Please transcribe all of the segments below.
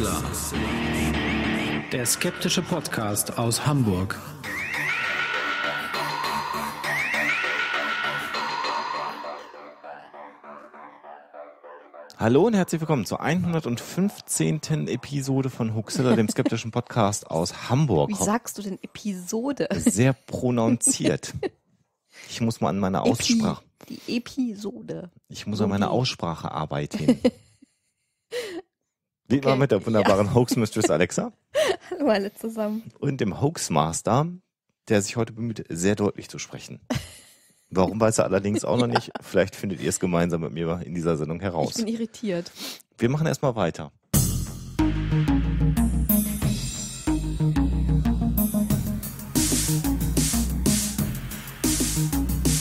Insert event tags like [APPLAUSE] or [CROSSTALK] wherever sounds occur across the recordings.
Mixella. Der skeptische Podcast aus Hamburg. Hallo und herzlich willkommen zur 115. Episode von Huxilla, dem skeptischen Podcast aus Hamburg. Wie sagst du denn Episode? Sehr pronunziert. Ich muss mal an meiner Aussprache. Epi, die Episode. Ich muss an meiner Aussprache arbeiten. [LAUGHS] Wie okay. mit der wunderbaren ja. Hoax Mistress Alexa. [LAUGHS] Hallo alle zusammen. Und dem Hoax-Master, der sich heute bemüht, sehr deutlich zu sprechen. Warum weiß er allerdings auch noch [LAUGHS] ja. nicht. Vielleicht findet ihr es gemeinsam mit mir in dieser Sendung heraus. Ich bin irritiert. Wir machen erstmal weiter.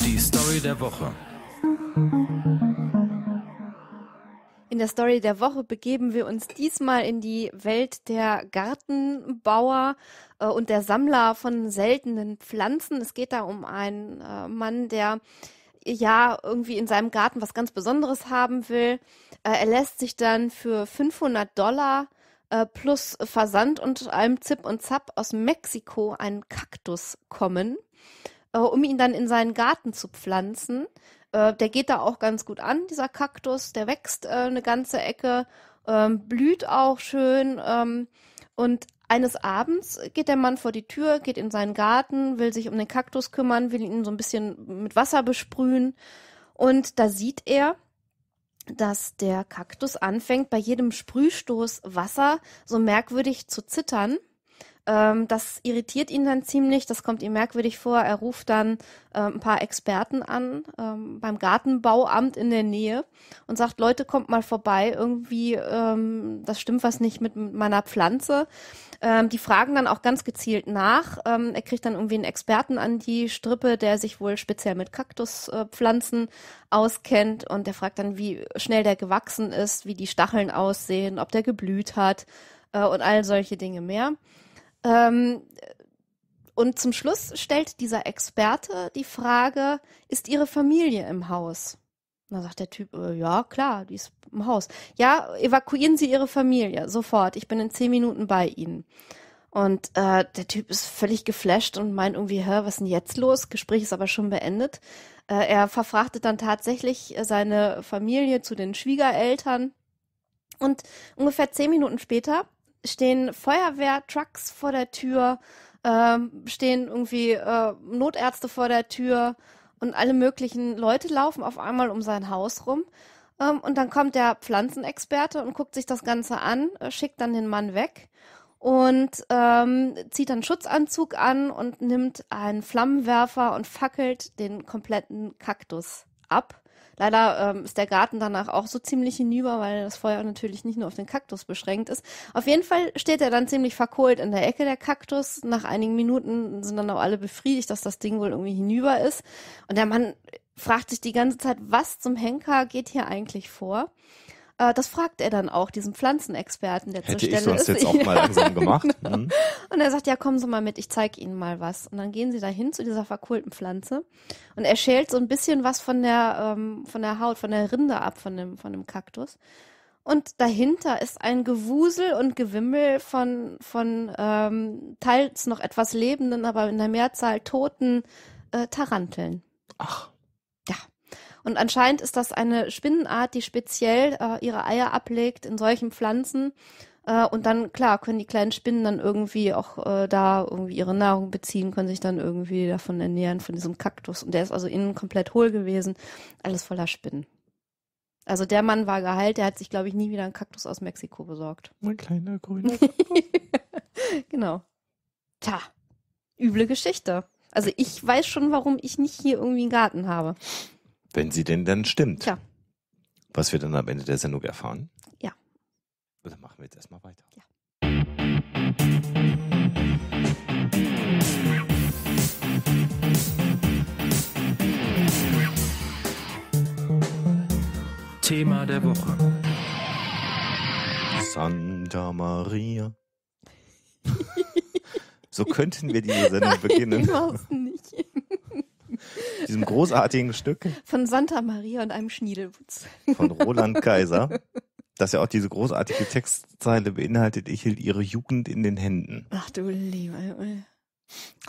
Die Story der Woche. In der Story der Woche begeben wir uns diesmal in die Welt der Gartenbauer äh, und der Sammler von seltenen Pflanzen. Es geht da um einen äh, Mann, der ja irgendwie in seinem Garten was ganz Besonderes haben will. Äh, er lässt sich dann für 500 Dollar äh, plus Versand und allem Zip und Zap aus Mexiko einen Kaktus kommen. Äh, um ihn dann in seinen Garten zu pflanzen. Äh, der geht da auch ganz gut an, dieser Kaktus. Der wächst äh, eine ganze Ecke, ähm, blüht auch schön. Ähm, und eines Abends geht der Mann vor die Tür, geht in seinen Garten, will sich um den Kaktus kümmern, will ihn so ein bisschen mit Wasser besprühen. Und da sieht er, dass der Kaktus anfängt, bei jedem Sprühstoß Wasser so merkwürdig zu zittern. Ähm, das irritiert ihn dann ziemlich, das kommt ihm merkwürdig vor. Er ruft dann ähm, ein paar Experten an ähm, beim Gartenbauamt in der Nähe und sagt, Leute, kommt mal vorbei, irgendwie, ähm, das stimmt was nicht mit meiner Pflanze. Ähm, die fragen dann auch ganz gezielt nach. Ähm, er kriegt dann irgendwie einen Experten an die Strippe, der sich wohl speziell mit Kaktuspflanzen äh, auskennt und der fragt dann, wie schnell der gewachsen ist, wie die Stacheln aussehen, ob der geblüht hat äh, und all solche Dinge mehr. Ähm, und zum Schluss stellt dieser Experte die Frage, ist Ihre Familie im Haus? Da sagt der Typ, äh, ja, klar, die ist im Haus. Ja, evakuieren Sie Ihre Familie sofort. Ich bin in zehn Minuten bei Ihnen. Und äh, der Typ ist völlig geflasht und meint irgendwie, hä, was ist denn jetzt los? Gespräch ist aber schon beendet. Äh, er verfrachtet dann tatsächlich äh, seine Familie zu den Schwiegereltern. Und ungefähr zehn Minuten später stehen Feuerwehrtrucks vor der Tür, ähm, stehen irgendwie äh, Notärzte vor der Tür und alle möglichen Leute laufen auf einmal um sein Haus rum. Ähm, und dann kommt der Pflanzenexperte und guckt sich das Ganze an, äh, schickt dann den Mann weg und ähm, zieht dann Schutzanzug an und nimmt einen Flammenwerfer und fackelt den kompletten Kaktus ab. Leider ähm, ist der Garten danach auch so ziemlich hinüber, weil das Feuer natürlich nicht nur auf den Kaktus beschränkt ist. Auf jeden Fall steht er dann ziemlich verkohlt in der Ecke der Kaktus. Nach einigen Minuten sind dann auch alle befriedigt, dass das Ding wohl irgendwie hinüber ist. Und der Mann fragt sich die ganze Zeit, was zum Henker geht hier eigentlich vor? Äh, das fragt er dann auch, diesen Pflanzenexperten, der Hätte zur Stelle ich sonst ist. jetzt [LAUGHS] auch mal langsam gemacht. Genau. Mhm. Und er sagt, ja, kommen Sie mal mit, ich zeige Ihnen mal was. Und dann gehen sie dahin zu dieser verkohlten Pflanze und er schält so ein bisschen was von der, ähm, von der Haut, von der Rinde ab, von dem, von dem Kaktus. Und dahinter ist ein Gewusel und Gewimmel von, von ähm, teils noch etwas lebenden, aber in der Mehrzahl toten äh, Taranteln. Ach. Und anscheinend ist das eine Spinnenart, die speziell äh, ihre Eier ablegt in solchen Pflanzen. Äh, und dann, klar, können die kleinen Spinnen dann irgendwie auch äh, da irgendwie ihre Nahrung beziehen, können sich dann irgendwie davon ernähren, von diesem Kaktus. Und der ist also innen komplett hohl gewesen, alles voller Spinnen. Also der Mann war geheilt, der hat sich, glaube ich, nie wieder einen Kaktus aus Mexiko besorgt. Mein kleiner grüner [LAUGHS] Genau. Tja, üble Geschichte. Also ich weiß schon, warum ich nicht hier irgendwie einen Garten habe. Wenn sie denn dann stimmt. Ja. Was wir dann am Ende der Sendung erfahren. Ja. dann machen wir jetzt erstmal weiter. Ja. Thema der Woche. Santa Maria. [LAUGHS] so könnten wir diese Sendung beginnen. Wir [LAUGHS] nicht diesem großartigen Stück. Von Santa Maria und einem Schniedelwutz. Von Roland Kaiser. das ja auch diese großartige Textzeile beinhaltet, ich hielt ihre Jugend in den Händen. Ach du lieber.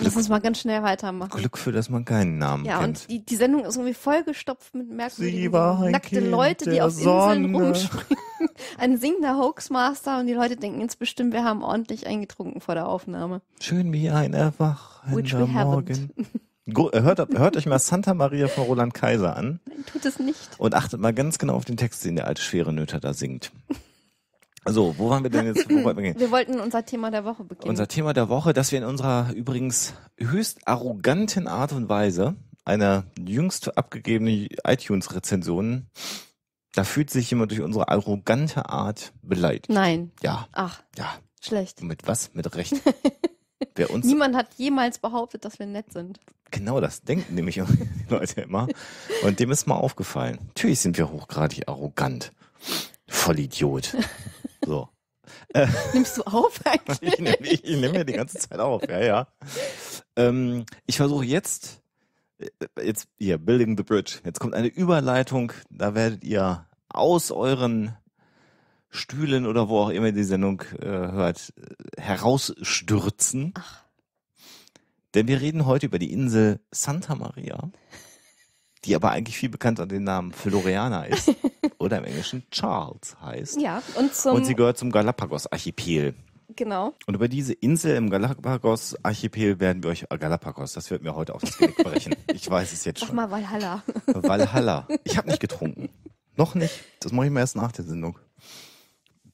Lass uns mal ganz schnell weitermachen. Glück für, dass man keinen Namen ja, kennt. Ja, und die, die Sendung ist irgendwie vollgestopft mit merkwürdigen nackte kind Leute, die auf Sonne. Inseln rumspringen. [LAUGHS] Ein singender Hoaxmaster und die Leute denken jetzt bestimmt, wir haben ordentlich eingetrunken vor der Aufnahme. Schön wie ein Erwach Which Morgen. [LAUGHS] Äh, hört, hört euch mal Santa Maria von Roland Kaiser an. Nein, tut es nicht. Und achtet mal ganz genau auf den Text, den der alte Schwere Nöter da singt. So, wo waren wir denn jetzt? Wo wir, wir wollten unser Thema der Woche beginnen. Unser Thema der Woche, dass wir in unserer übrigens höchst arroganten Art und Weise einer jüngst abgegebenen iTunes-Rezension, da fühlt sich jemand durch unsere arrogante Art beleidigt. Nein. Ja. Ach. Ja. Schlecht. mit was? Mit Recht. [LAUGHS] Wer uns Niemand hat jemals behauptet, dass wir nett sind. Genau, das denken nämlich [LAUGHS] die Leute immer. Und dem ist mal aufgefallen. Natürlich sind wir hochgradig arrogant. Vollidiot. [LAUGHS] So. Nimmst du auf eigentlich? [LAUGHS] Ich nehme, ich, ich nehme mir die ganze Zeit auf, ja, ja. Ähm, ich versuche jetzt, äh, jetzt hier, Building the Bridge. Jetzt kommt eine Überleitung, da werdet ihr aus euren Stühlen oder wo auch immer die Sendung äh, hört, herausstürzen. Ach. Denn wir reden heute über die Insel Santa Maria, die aber eigentlich viel bekannter den Namen Floriana ist [LAUGHS] oder im Englischen Charles heißt. Ja, und, zum und sie gehört zum Galapagos-Archipel. Genau. Und über diese Insel im Galapagos-Archipel werden wir euch, äh, Galapagos, das wird mir heute auf das Genick brechen. Ich weiß es jetzt schon. Sag mal Valhalla. Valhalla. Ich habe nicht getrunken. Noch nicht. Das mache ich mir erst nach der Sendung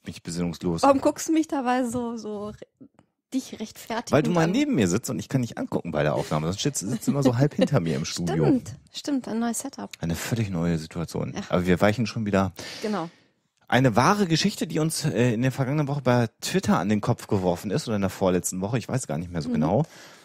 mich besinnungslos. Warum guckst du mich dabei so, so dich rechtfertigen? Weil du mal neben mir sitzt und ich kann nicht angucken bei der Aufnahme. Sonst sitzt, sitzt immer so halb hinter mir im [LAUGHS] Studio. Stimmt, stimmt, ein neues Setup. Eine völlig neue Situation. Ja. Aber wir weichen schon wieder. Genau. Eine wahre Geschichte, die uns äh, in der vergangenen Woche bei Twitter an den Kopf geworfen ist oder in der vorletzten Woche, ich weiß gar nicht mehr so mhm. genau.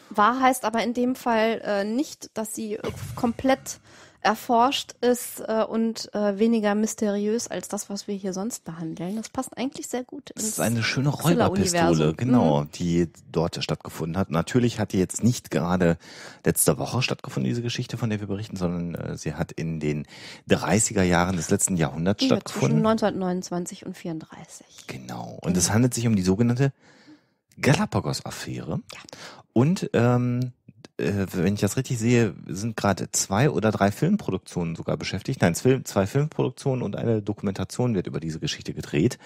Wahr heißt aber in dem Fall äh, nicht, dass sie komplett erforscht ist äh, und äh, weniger mysteriös als das, was wir hier sonst behandeln. Das passt eigentlich sehr gut. Das ist eine schöne Räuberpistole, mhm. genau, mhm. die dort stattgefunden hat. Natürlich hat die jetzt nicht gerade letzte Woche stattgefunden, diese Geschichte, von der wir berichten, sondern äh, sie hat in den 30er Jahren des letzten Jahrhunderts ja, stattgefunden. Zwischen 1929 und 34. Genau. Und mhm. es handelt sich um die sogenannte Galapagos-Affäre. Ja. Und ähm, äh, wenn ich das richtig sehe, sind gerade zwei oder drei Filmproduktionen sogar beschäftigt. Nein, zwei Filmproduktionen und eine Dokumentation wird über diese Geschichte gedreht.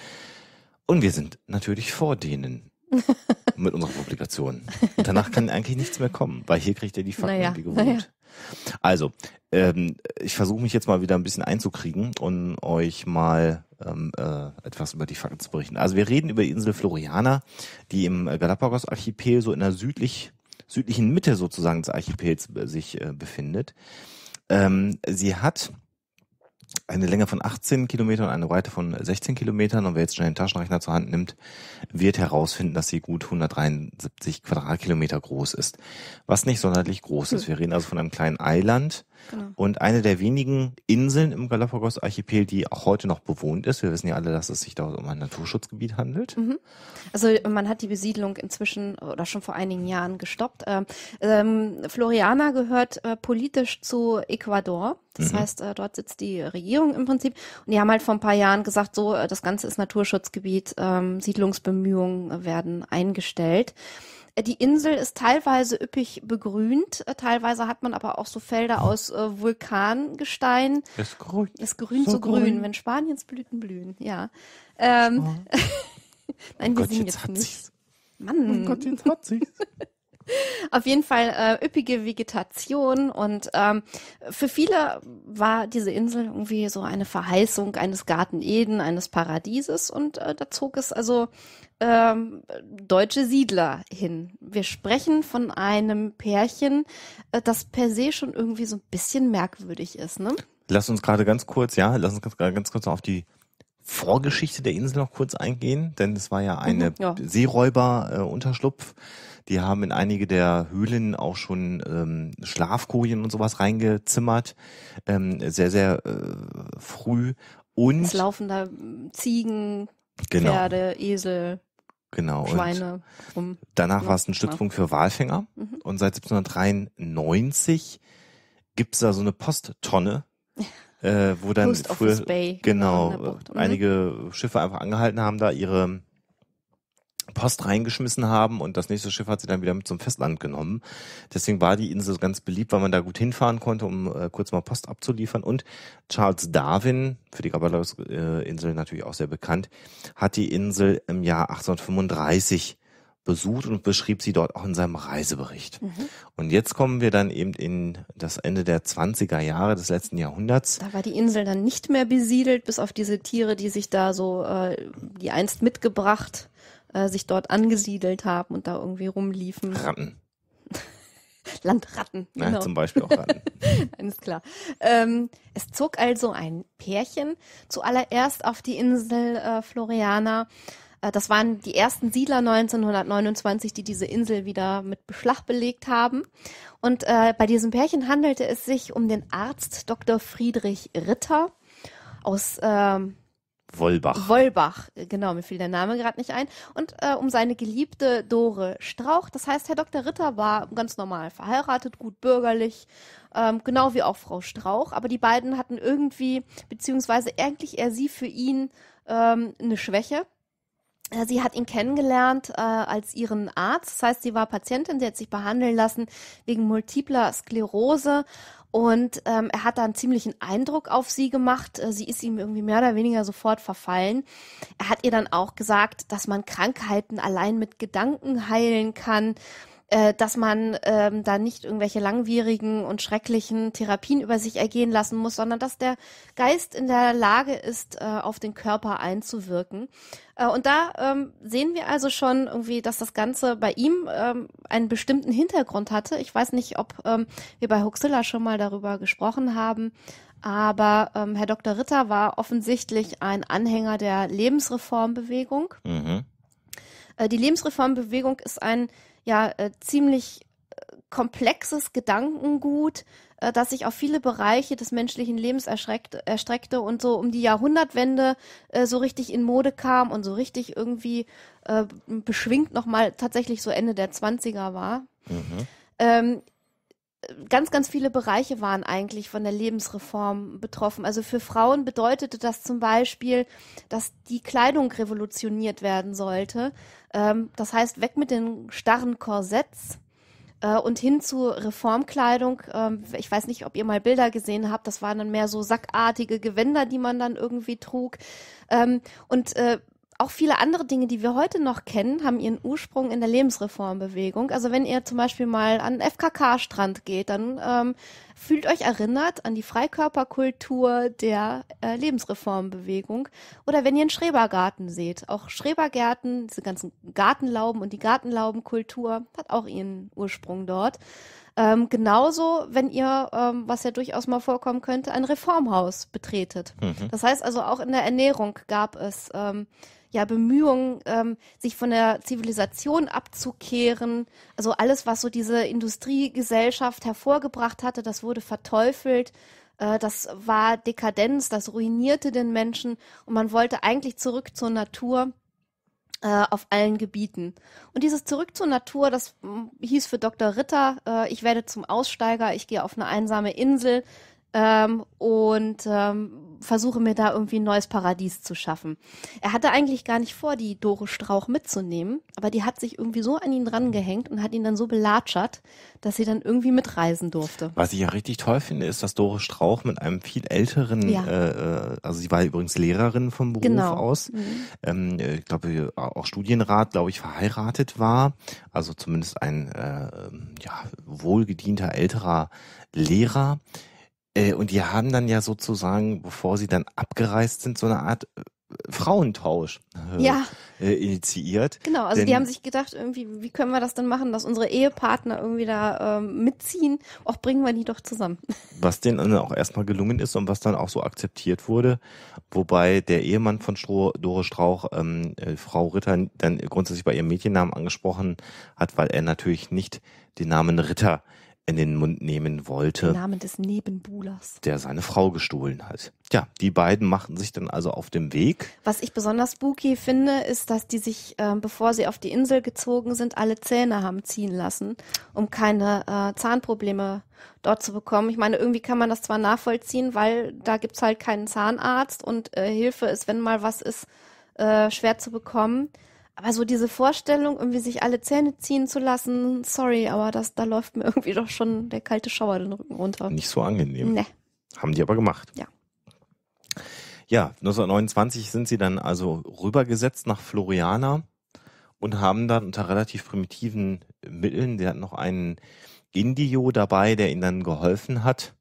Und wir sind natürlich vor denen [LAUGHS] mit unserer Publikation. Und danach kann eigentlich nichts mehr kommen, weil hier kriegt er die Fakten naja, wie gewohnt. Naja. Also, ähm, ich versuche mich jetzt mal wieder ein bisschen einzukriegen und euch mal ähm, äh, etwas über die Fakten zu berichten. Also wir reden über die Insel Floriana, die im Galapagos-Archipel so in der südlich südlichen Mitte sozusagen des Archipels äh, sich äh, befindet. Ähm, sie hat eine Länge von 18 Kilometern und eine Breite von 16 Kilometern. Und wer jetzt schnell den Taschenrechner zur Hand nimmt, wird herausfinden, dass sie gut 173 Quadratkilometer groß ist. Was nicht sonderlich groß ist. Hm. Wir reden also von einem kleinen Eiland, Genau. Und eine der wenigen Inseln im Galapagos-Archipel, die auch heute noch bewohnt ist. Wir wissen ja alle, dass es sich da um ein Naturschutzgebiet handelt. Mhm. Also man hat die Besiedlung inzwischen oder schon vor einigen Jahren gestoppt. Ähm, ähm Floriana gehört äh, politisch zu Ecuador. Das mhm. heißt, äh, dort sitzt die Regierung im Prinzip. Und die haben halt vor ein paar Jahren gesagt, so, äh, das Ganze ist Naturschutzgebiet, ähm, Siedlungsbemühungen werden eingestellt. Äh, die Insel ist teilweise üppig begrünt, äh, teilweise hat man aber auch so Felder aus äh, Vulkangestein. Es grün. Ist grün so, so grün, grün, wenn Spaniens Blüten blühen, ja. Ähm, [LAUGHS] Nein, oh wir Gott, sind jetzt, jetzt nicht. Sie's. Mann. Oh Gott, jetzt hat sie's. [LAUGHS] Auf jeden Fall äh, üppige Vegetation und ähm, für viele war diese Insel irgendwie so eine Verheißung eines Garten Eden, eines Paradieses und äh, da zog es also ähm, deutsche Siedler hin. Wir sprechen von einem Pärchen, äh, das per se schon irgendwie so ein bisschen merkwürdig ist. Ne? Lass uns gerade ganz kurz, ja, lass uns ganz, ganz kurz auf die Vorgeschichte der Insel noch kurz eingehen, denn es war ja mhm, eine mhm, ja. Seeräuber-Unterschlupf. Äh, die haben in einige der Höhlen auch schon ähm, Schlafkojen und sowas reingezimmert. Ähm, sehr, sehr äh, früh. Und es laufen da Ziegen, genau. Pferde, Esel. Genau. Schweine. Um, danach war es ein Stützpunkt für Walfänger. Mhm. Und seit 1793 gibt es da so eine Posttonne, [LAUGHS] äh, wo dann früher, genau, genau mhm. einige Schiffe einfach angehalten haben, da ihre Post reingeschmissen haben und das nächste Schiff hat sie dann wieder mit zum Festland genommen. Deswegen war die Insel ganz beliebt, weil man da gut hinfahren konnte, um äh, kurz mal Post abzuliefern. Und Charles Darwin, für die Gabalos-Insel natürlich auch sehr bekannt, hat die Insel im Jahr 1835 besucht und beschrieb sie dort auch in seinem Reisebericht. Mhm. Und jetzt kommen wir dann eben in das Ende der 20er Jahre des letzten Jahrhunderts. Da war die Insel dann nicht mehr besiedelt, bis auf diese Tiere, die sich da so, äh, die einst mitgebracht äh, sich dort angesiedelt haben und da irgendwie rumliefen. Ratten. [LAUGHS] Landratten. Genau. Ja, zum Beispiel auch Ratten. [LAUGHS] Alles klar. Ähm, es zog also ein Pärchen zuallererst auf die Insel äh, Floriana. Äh, das waren die ersten Siedler 1929, die diese Insel wieder mit Beschlag belegt haben. Und äh, bei diesem Pärchen handelte es sich um den Arzt Dr. Friedrich Ritter aus ähm, Wollbach. Wollbach, genau, mir fiel der Name gerade nicht ein. Und äh, um seine geliebte Dore Strauch. Das heißt, Herr Dr. Ritter war ganz normal verheiratet, gut bürgerlich, ähm, genau wie auch Frau Strauch. Aber die beiden hatten irgendwie, beziehungsweise eigentlich eher sie für ihn ähm, eine Schwäche. Sie hat ihn kennengelernt äh, als ihren Arzt, das heißt, sie war Patientin, sie hat sich behandeln lassen wegen multipler Sklerose und ähm, er hat da einen ziemlichen Eindruck auf sie gemacht. Äh, sie ist ihm irgendwie mehr oder weniger sofort verfallen. Er hat ihr dann auch gesagt, dass man Krankheiten allein mit Gedanken heilen kann äh, dass man ähm, da nicht irgendwelche langwierigen und schrecklichen Therapien über sich ergehen lassen muss, sondern dass der Geist in der Lage ist, äh, auf den Körper einzuwirken. Äh, und da ähm, sehen wir also schon irgendwie, dass das Ganze bei ihm ähm, einen bestimmten Hintergrund hatte. Ich weiß nicht, ob ähm, wir bei Huxilla schon mal darüber gesprochen haben. Aber ähm, Herr Dr. Ritter war offensichtlich ein Anhänger der Lebensreformbewegung. Mhm. Äh, die Lebensreformbewegung ist ein ja äh, ziemlich äh, komplexes Gedankengut, äh, das sich auf viele Bereiche des menschlichen Lebens erstreckte und so um die Jahrhundertwende äh, so richtig in Mode kam und so richtig irgendwie äh, beschwingt nochmal tatsächlich so Ende der 20er war. Mhm. Ähm, ganz, ganz viele Bereiche waren eigentlich von der Lebensreform betroffen. Also für Frauen bedeutete das zum Beispiel, dass die Kleidung revolutioniert werden sollte. Ähm, das heißt, weg mit den starren Korsetts äh, und hin zu Reformkleidung. Ähm, ich weiß nicht, ob ihr mal Bilder gesehen habt. Das waren dann mehr so sackartige Gewänder, die man dann irgendwie trug. Ähm, und äh, auch viele andere Dinge, die wir heute noch kennen, haben ihren Ursprung in der Lebensreformbewegung. Also wenn ihr zum Beispiel mal an den FKK-Strand geht, dann ähm, fühlt euch erinnert an die Freikörperkultur der äh, Lebensreformbewegung. Oder wenn ihr einen Schrebergarten seht, auch Schrebergärten, diese ganzen Gartenlauben und die Gartenlaubenkultur hat auch ihren Ursprung dort. Ähm, genauso, wenn ihr, ähm, was ja durchaus mal vorkommen könnte, ein Reformhaus betretet. Mhm. Das heißt also auch in der Ernährung gab es ähm, ja, Bemühungen, ähm, sich von der Zivilisation abzukehren. Also alles, was so diese Industriegesellschaft hervorgebracht hatte, das wurde verteufelt. Äh, das war Dekadenz, das ruinierte den Menschen und man wollte eigentlich zurück zur Natur äh, auf allen Gebieten. Und dieses Zurück zur Natur, das hm, hieß für Dr. Ritter, äh, ich werde zum Aussteiger, ich gehe auf eine einsame Insel, ähm, und ähm, versuche mir da irgendwie ein neues Paradies zu schaffen. Er hatte eigentlich gar nicht vor, die Dore Strauch mitzunehmen, aber die hat sich irgendwie so an ihn drangehängt und hat ihn dann so belatschert, dass sie dann irgendwie mitreisen durfte. Was ich ja richtig toll finde, ist, dass Dore Strauch mit einem viel älteren, ja. äh, äh also sie war übrigens Lehrerin vom Beruf genau. aus, mhm. ähm, ich glaube auch Studienrat, glaube ich, verheiratet war, also zumindest ein äh, ja, wohlgedienter älterer Lehrer. Äh, und die haben dann ja sozusagen, bevor sie dann abgereist sind, so eine Art äh, Frauentausch äh, ja. äh, initiiert. Genau, also Denn, die haben sich gedacht, irgendwie, wie können wir das denn machen, dass unsere Ehepartner irgendwie da ähm, mitziehen? Auch bringen wir die doch zusammen. [LAUGHS] Was denen dann auch erstmal gelungen ist und was dann auch so akzeptiert wurde, wobei der Ehemann von Stro Dore Strauch ähm, äh, Frau Ritter dann grundsätzlich bei ihrem Mädchennamen angesprochen hat, weil er natürlich nicht den Namen Ritter in den Mund nehmen wollte. Im Namen des Nebenbuhlers. Der seine Frau gestohlen hat. Ja, die beiden machten sich dann also auf dem Weg. Was ich besonders spooky finde, ist, dass die sich, äh, bevor sie auf die Insel gezogen sind, alle Zähne haben ziehen lassen, um keine äh, Zahnprobleme dort zu bekommen. Ich meine, irgendwie kann man das zwar nachvollziehen, weil da gibt es halt keinen Zahnarzt und äh, Hilfe ist, wenn mal was ist, äh, schwer zu bekommen. Aber so diese Vorstellung, irgendwie sich alle Zähne ziehen zu lassen, sorry, aber das, da läuft mir [LAUGHS] irgendwie doch schon der kalte Schauer den Rücken runter. Nicht so angenehm. Nee. Haben die aber gemacht. Ja. Ja, 1929 sind sie dann also rübergesetzt nach Floriana und haben dann unter relativ primitiven Mitteln, der hat noch einen Indio dabei, der ihnen dann geholfen hat,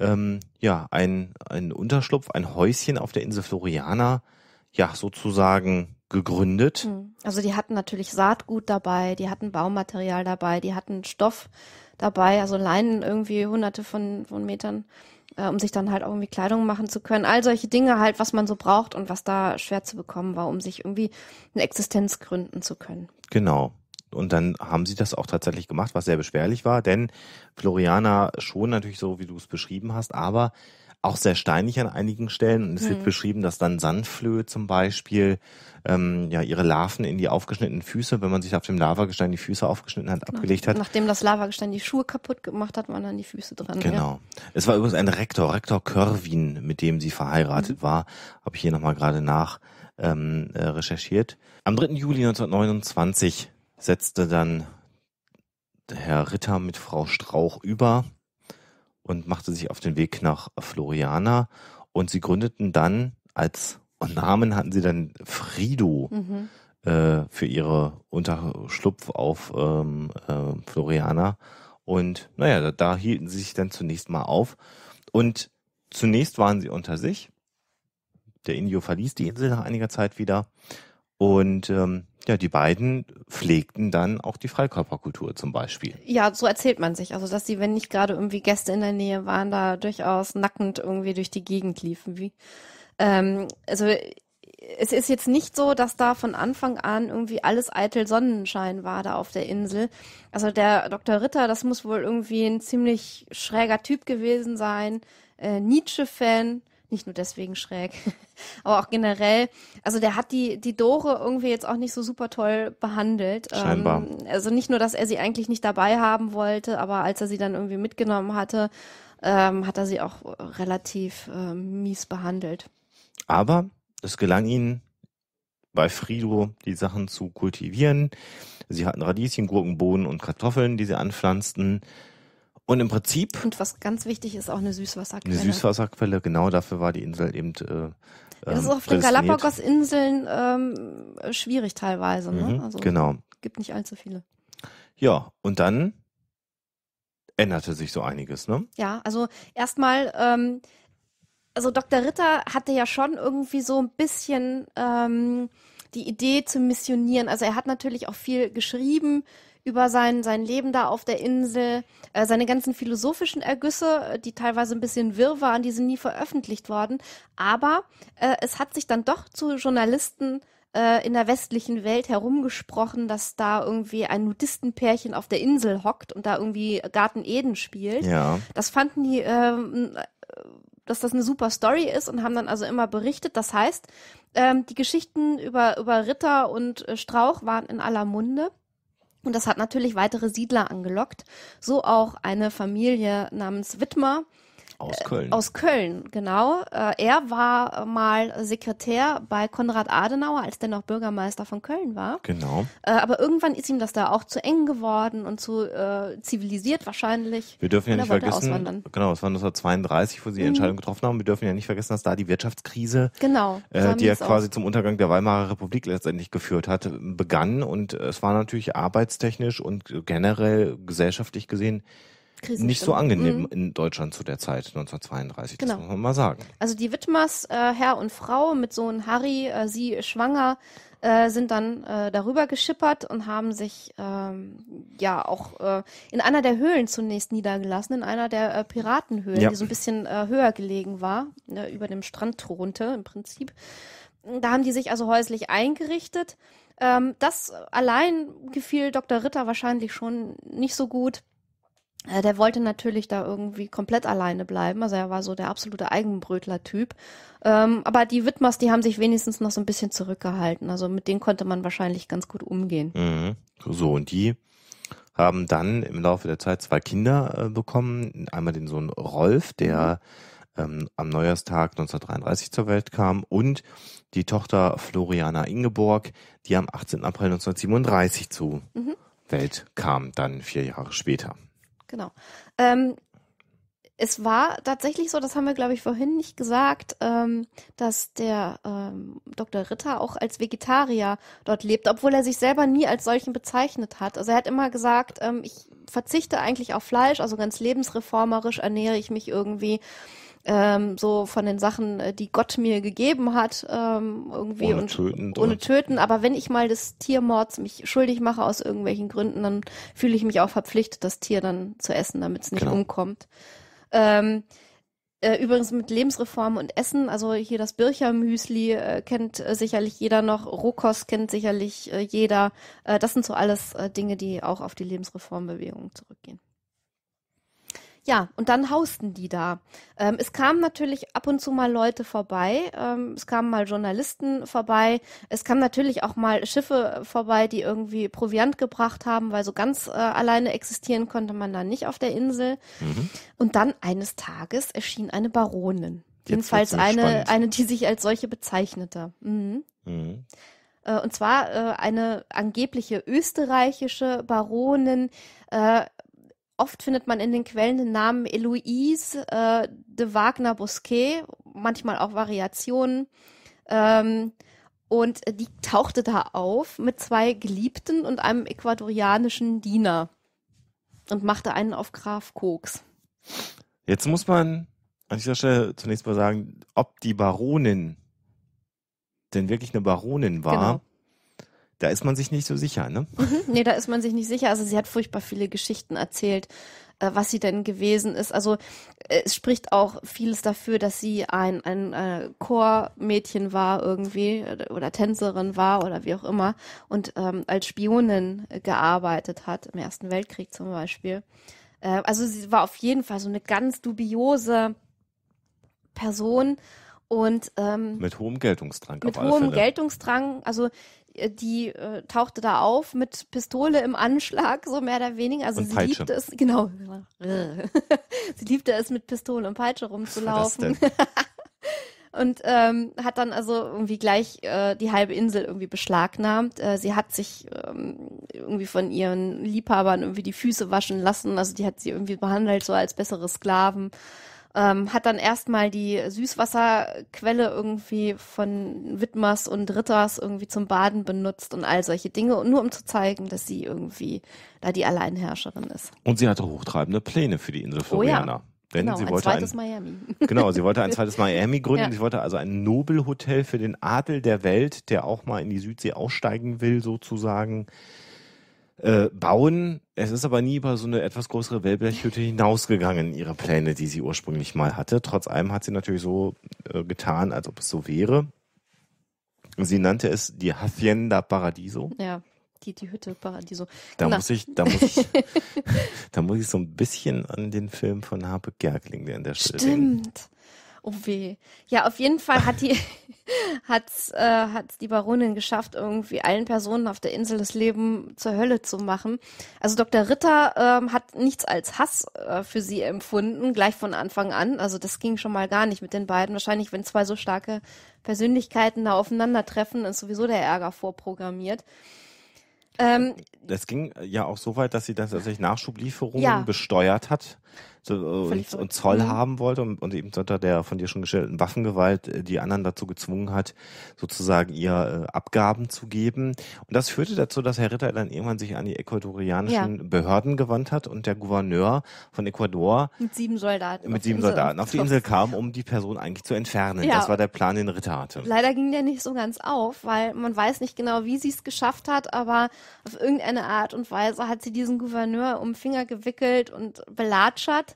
ähm, ja, ein, ein Unterschlupf, ein Häuschen auf der Insel Floriana, ja, sozusagen gegründet. Hm. Also die hatten natürlich Saatgut dabei, die hatten Baumaterial dabei, die hatten Stoff dabei, also Leinen irgendwie hunderte von, von Metern, äh, um sich dann halt auch irgendwie Kleidung machen zu können. All solche Dinge halt, was man so braucht und was da schwer zu bekommen war, um sich irgendwie eine Existenz gründen zu können. Genau. Und dann haben sie das auch tatsächlich gemacht, was sehr beschwerlich war, denn Floriana schon natürlich so, wie du es beschrieben hast, aber auch sehr steinig an einigen Stellen. Und es hm. wird mhm. beschrieben, dass dann Sandflöhe zum Beispiel ähm, ja, ihre Larven in die aufgeschnittenen Füße, wenn man sich auf dem Lavagestein die Füße aufgeschnitten hat, genau. abgelegt hat. Nachdem das Lavagestein die Schuhe kaputt gemacht hat, waren dann die Füße dran. Genau. Ja. Es war übrigens ein Rektor, Rektor Körwin, mit dem sie verheiratet mhm. war. Habe ich hier nochmal gerade nach ähm, äh, recherchiert. Am 3. Juli 1929 setzte dann Herr Ritter mit Frau Strauch über und machte sich auf den Weg nach Floriana. Und sie gründeten dann als Namen hatten sie dann Frido mhm. äh, für ihre Unterschlupf auf ähm, äh, Floriana. Und naja, da, da hielten sie sich dann zunächst mal auf. Und zunächst waren sie unter sich. Der Indio verließ die Insel nach einiger Zeit wieder. Und ähm, ja, die beiden pflegten dann auch die Freikörperkultur zum Beispiel. Ja, so erzählt man sich. Also, dass sie, wenn nicht gerade irgendwie Gäste in der Nähe waren, da durchaus nackend irgendwie durch die Gegend liefen. Wie. Ähm, also, es ist jetzt nicht so, dass da von Anfang an irgendwie alles eitel Sonnenschein war da auf der Insel. Also der Dr. Ritter, das muss wohl irgendwie ein ziemlich schräger Typ gewesen sein, äh, Nietzsche-Fan, nicht nur deswegen schräg, [LAUGHS] aber auch generell. Also der hat die, die Dore irgendwie jetzt auch nicht so super toll behandelt. Ähm, Scheinbar. Ähm, also nicht nur, dass er sie eigentlich nicht dabei haben wollte, aber als er sie dann irgendwie mitgenommen hatte, ähm, hat er sie auch relativ ähm, mies behandelt. Aber es gelang ihnen bei Frido die Sachen zu kultivieren. Sie hatten Radieschen, Gurken, Bohnen und Kartoffeln, die sie anpflanzten. Und im Prinzip. Und was ganz wichtig ist, auch eine Süßwasserquelle. Eine Süßwasserquelle, genau, dafür war die Insel eben. Äh, ähm, das ist auf den Galapagos-Inseln ähm, schwierig teilweise. Ne? Mhm, also, genau. Gibt nicht allzu viele. Ja, und dann änderte sich so einiges, ne? Ja, also erstmal, ähm, also Dr. Ritter hatte ja schon irgendwie so ein bisschen ähm, die Idee zu missionieren. Also er hat natürlich auch viel geschrieben über sein, sein Leben da auf der Insel, äh, seine ganzen philosophischen Ergüsse, äh, die teilweise ein bisschen wirr waren, die sind nie veröffentlicht worden. Aber äh, es hat sich dann doch zu Journalisten äh, in der westlichen Welt herumgesprochen, dass da irgendwie ein Nudistenpärchen auf der Insel hockt und da irgendwie Garten Eden spielt. Ja. Das fanden die, ähm, äh, dass das eine super Story ist und haben dann also immer berichtet. Das heißt, ähm, die Geschichten über, über Ritter und äh, Strauch waren in aller Munde. Und das hat natürlich weitere Siedler angelockt, so auch eine Familie namens Wittmer, aus Köln. Aus Köln, genau. Äh, er war mal Sekretär bei Konrad Adenauer, als der noch Bürgermeister von Köln war. Genau. Äh, aber irgendwann ist ihm das da auch zu eng geworden und zu äh, zivilisiert wahrscheinlich. Wir dürfen ja nicht vergessen, genau, es war 1932, wo sie die mhm. Entscheidung getroffen haben. Wir dürfen ja nicht vergessen, dass da die Wirtschaftskrise, genau, äh, die ja quasi aus. zum Untergang der Weimarer Republik letztendlich geführt hat, begann. Und es war natürlich arbeitstechnisch und generell gesellschaftlich gesehen nicht so angenehm mhm. in Deutschland zu der Zeit, 1932, genau. das muss man mal sagen. Also die Wittmers, äh, Herr und Frau mit Sohn Harry, äh, sie schwanger, äh, sind dann äh, darüber geschippert und haben sich ähm, ja auch äh, in einer der Höhlen zunächst niedergelassen, in einer der äh, Piratenhöhlen, ja. die so ein bisschen äh, höher gelegen war, ne, über dem Strand thronte im Prinzip. Da haben die sich also häuslich eingerichtet. Ähm, das allein gefiel Dr. Ritter wahrscheinlich schon nicht so gut. Äh, der wollte natürlich da irgendwie komplett alleine bleiben. Also er war so der absolute Eigenbrötler-Typ. Ähm, aber die Widmers, die haben sich wenigstens noch so ein bisschen zurückgehalten. Also mit denen konnte man wahrscheinlich ganz gut umgehen. Mhm. So, und die haben dann im Laufe der Zeit zwei Kinder äh, bekommen. Einmal den Sohn Rolf, der mhm. ähm, am Neujahrstag 1933 zur Welt kam und die Tochter Floriana Ingeborg, die am 18. April 1937 zur mhm. Welt kam, dann vier Jahre später. Genau. Ähm, es war tatsächlich so, das haben wir, glaube ich, vorhin nicht gesagt, ähm, dass der ähm, Dr. Ritter auch als Vegetarier dort lebt, obwohl er sich selber nie als solchen bezeichnet hat. Also er hat immer gesagt, ähm, ich verzichte eigentlich auf Fleisch, also ganz lebensreformerisch ernähre ich mich irgendwie ähm, so von den Sachen, äh, die Gott mir gegeben hat, ähm, irgendwie. Ohne und, töten. Ohne töten. Aber wenn ich mal des Tiermords mich schuldig mache aus irgendwelchen Gründen, dann fühle ich mich auch verpflichtet, das Tier dann zu essen, damit es nicht genau. umkommt. Ähm, äh, übrigens mit Lebensreform und Essen, also hier das Birchermüsli äh, kennt äh, sicherlich jeder noch, Rohkost kennt sicherlich äh, jeder. das sind so alles Dinge, die auch auf die Lebensreformbewegung zurückgehen. Ja, und dann hausten die da. Ähm, es kamen natürlich ab und zu mal Leute vorbei, ähm, es kamen mal Journalisten vorbei, es kamen natürlich auch mal Schiffe vorbei, die irgendwie Proviant gebracht haben, weil so ganz äh, alleine existieren konnte man da nicht auf der Insel. Mhm. Und dann eines Tages erschien eine Baronin. Jetzt Jedenfalls eine, eine, die sich als solche bezeichnete. Mhm. Mhm. Äh, und zwar äh, eine angebliche österreichische Baronin, äh, Oft findet man in den Quellen den Namen Eloise äh, de Wagner Bosquet, manchmal auch Variationen. Ähm, und die tauchte da auf mit zwei Geliebten und einem ecuadorianischen Diener und machte einen auf Graf Koks. Jetzt muss man an dieser Stelle zunächst mal sagen, ob die Baronin denn wirklich eine Baronin war. Genau da ist man sich nicht so sicher, ne? Mhm. nee, da ist man sich nicht sicher. Also sie hat furchtbar viele Geschichten erzählt, äh, was sie denn gewesen ist. Also äh, es spricht auch vieles dafür, dass sie ein, ein äh, Chormädchen war irgendwie äh, oder Tänzerin war oder wie auch immer und ähm, als Spionin gearbeitet hat, im Ersten Weltkrieg zum Beispiel. Äh, also sie war auf jeden Fall so eine ganz dubiose Person. Und ähm, mit hohem Geltungsdrang. Mit hohem Geltungsdrang. Also äh, die äh, tauchte da auf mit Pistole im Anschlag, so mehr oder weniger. Also und sie liebte es, genau. [LAUGHS] sie liebte es, mit Pistole und Peitsche rumzulaufen. [LAUGHS] und ähm, hat dann also irgendwie gleich äh, die halbe Insel irgendwie beschlagnahmt. Äh, sie hat sich ähm, irgendwie von ihren Liebhabern irgendwie die Füße waschen lassen. Also die hat sie irgendwie behandelt so als bessere Sklaven. Ähm, hat dann erstmal die Süßwasserquelle irgendwie von Widmers und Ritters irgendwie zum Baden benutzt und all solche Dinge, nur um zu zeigen, dass sie irgendwie da die Alleinherrscherin ist. Und sie hatte hochtreibende Pläne für die Insel Floriana. Oh ja. Denn genau, sie wollte ein zweites ein, Miami. [LAUGHS] Genau, sie wollte ein zweites Miami gründen. Ja. Sie wollte also ein Nobelhotel für den Adel der Welt, der auch mal in die Südsee aussteigen will, sozusagen äh, bauen. Es ist aber nie über so eine etwas größere Wellblechhütte hinausgegangen, ihre Pläne, die sie ursprünglich mal hatte. Trotz allem hat sie natürlich so äh, getan, als ob es so wäre. Sie nannte es die Hacienda Paradiso. Ja, die, die Hütte Paradiso. Da Na. Genau. muss ich, da muss ich, [LAUGHS] da muss ich so ein bisschen an den Film von Harpe Gerkling, der in der Stelle Stimmt. Oh weh. Ja, auf jeden Fall hat die, [LAUGHS] hat's, äh, hat's die Baronin geschafft, irgendwie allen Personen auf der Insel das Leben zur Hölle zu machen. Also Dr. Ritter ähm, hat nichts als Hass äh, für sie empfunden, gleich von Anfang an. Also das ging schon mal gar nicht mit den beiden. Wahrscheinlich, wenn zwei so starke Persönlichkeiten da aufeinandertreffen, ist sowieso der Ärger vorprogrammiert. Ähm, das ging ja auch so weit, dass sie dann tatsächlich Nachschublieferungen ja. besteuert hat so, äh, und, und, Zoll mhm. haben wollte und, und, eben unter der von dir schon gestellten Waffengewalt äh, die anderen dazu gezwungen hat, sozusagen ihr äh, Abgaben zu geben. Und das führte dazu, dass Herr Ritter dann irgendwann sich an die ecuadorianischen ja. Behörden gewandt hat und der Gouverneur von Ecuador mit sieben Soldaten, mit sieben Soldaten auf die Insel kam, um die Person eigentlich zu entfernen. Ja. Das war der Plan, den Ritter hatte. Leider ging der nicht so ganz auf, weil man weiß nicht genau, wie sie es geschafft hat, aber auf irgendeine Art und Weise hat sie diesen Gouverneur um Finger gewickelt und belatschert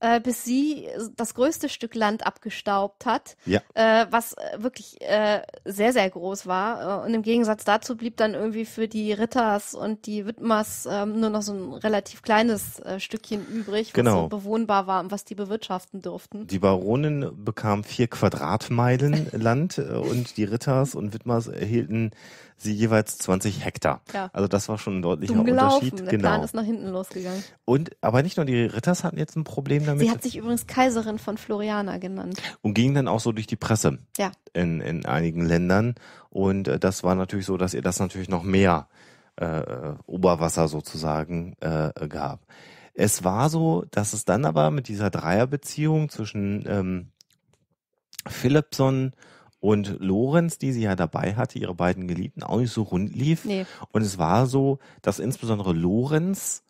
äh, bis sie äh, das größte Stück Land abgestaubt hat, ja. äh, was äh, wirklich äh, sehr, sehr groß war. Äh, und im Gegensatz dazu blieb dann irgendwie für die Ritters und die Widmers ähm, nur noch so ein relativ kleines Stückchen übrig, was genau. so bewohnbar war und was die bewirtschaften durften. Die Baronin bekam vier Quadratmeilen [LAUGHS] Land und die Ritters und Widmers erhielten sie jeweils 20 Hektar. Ja. Also das war schon ein deutlicher Unterschied. Der genau. Plan ist nach hinten losgegangen. Und aber nicht nur die Ritters hatten jetzt ein Problem damit. Sie hat sich übrigens Kaiserin von Floriana genannt. Und ging dann auch so durch die Presse ja. in, in einigen Ländern. Und äh, das war natürlich so, dass ihr das natürlich noch mehr äh, äh, Oberwasser sozusagen äh, gab. Es war so, dass es dann aber mit dieser Dreierbeziehung zwischen ähm, Philipson und Lorenz, die sie ja dabei hatte, ihre beiden Geliebten, auch nicht so rund lief. Nee. Und es war so, dass insbesondere Lorenz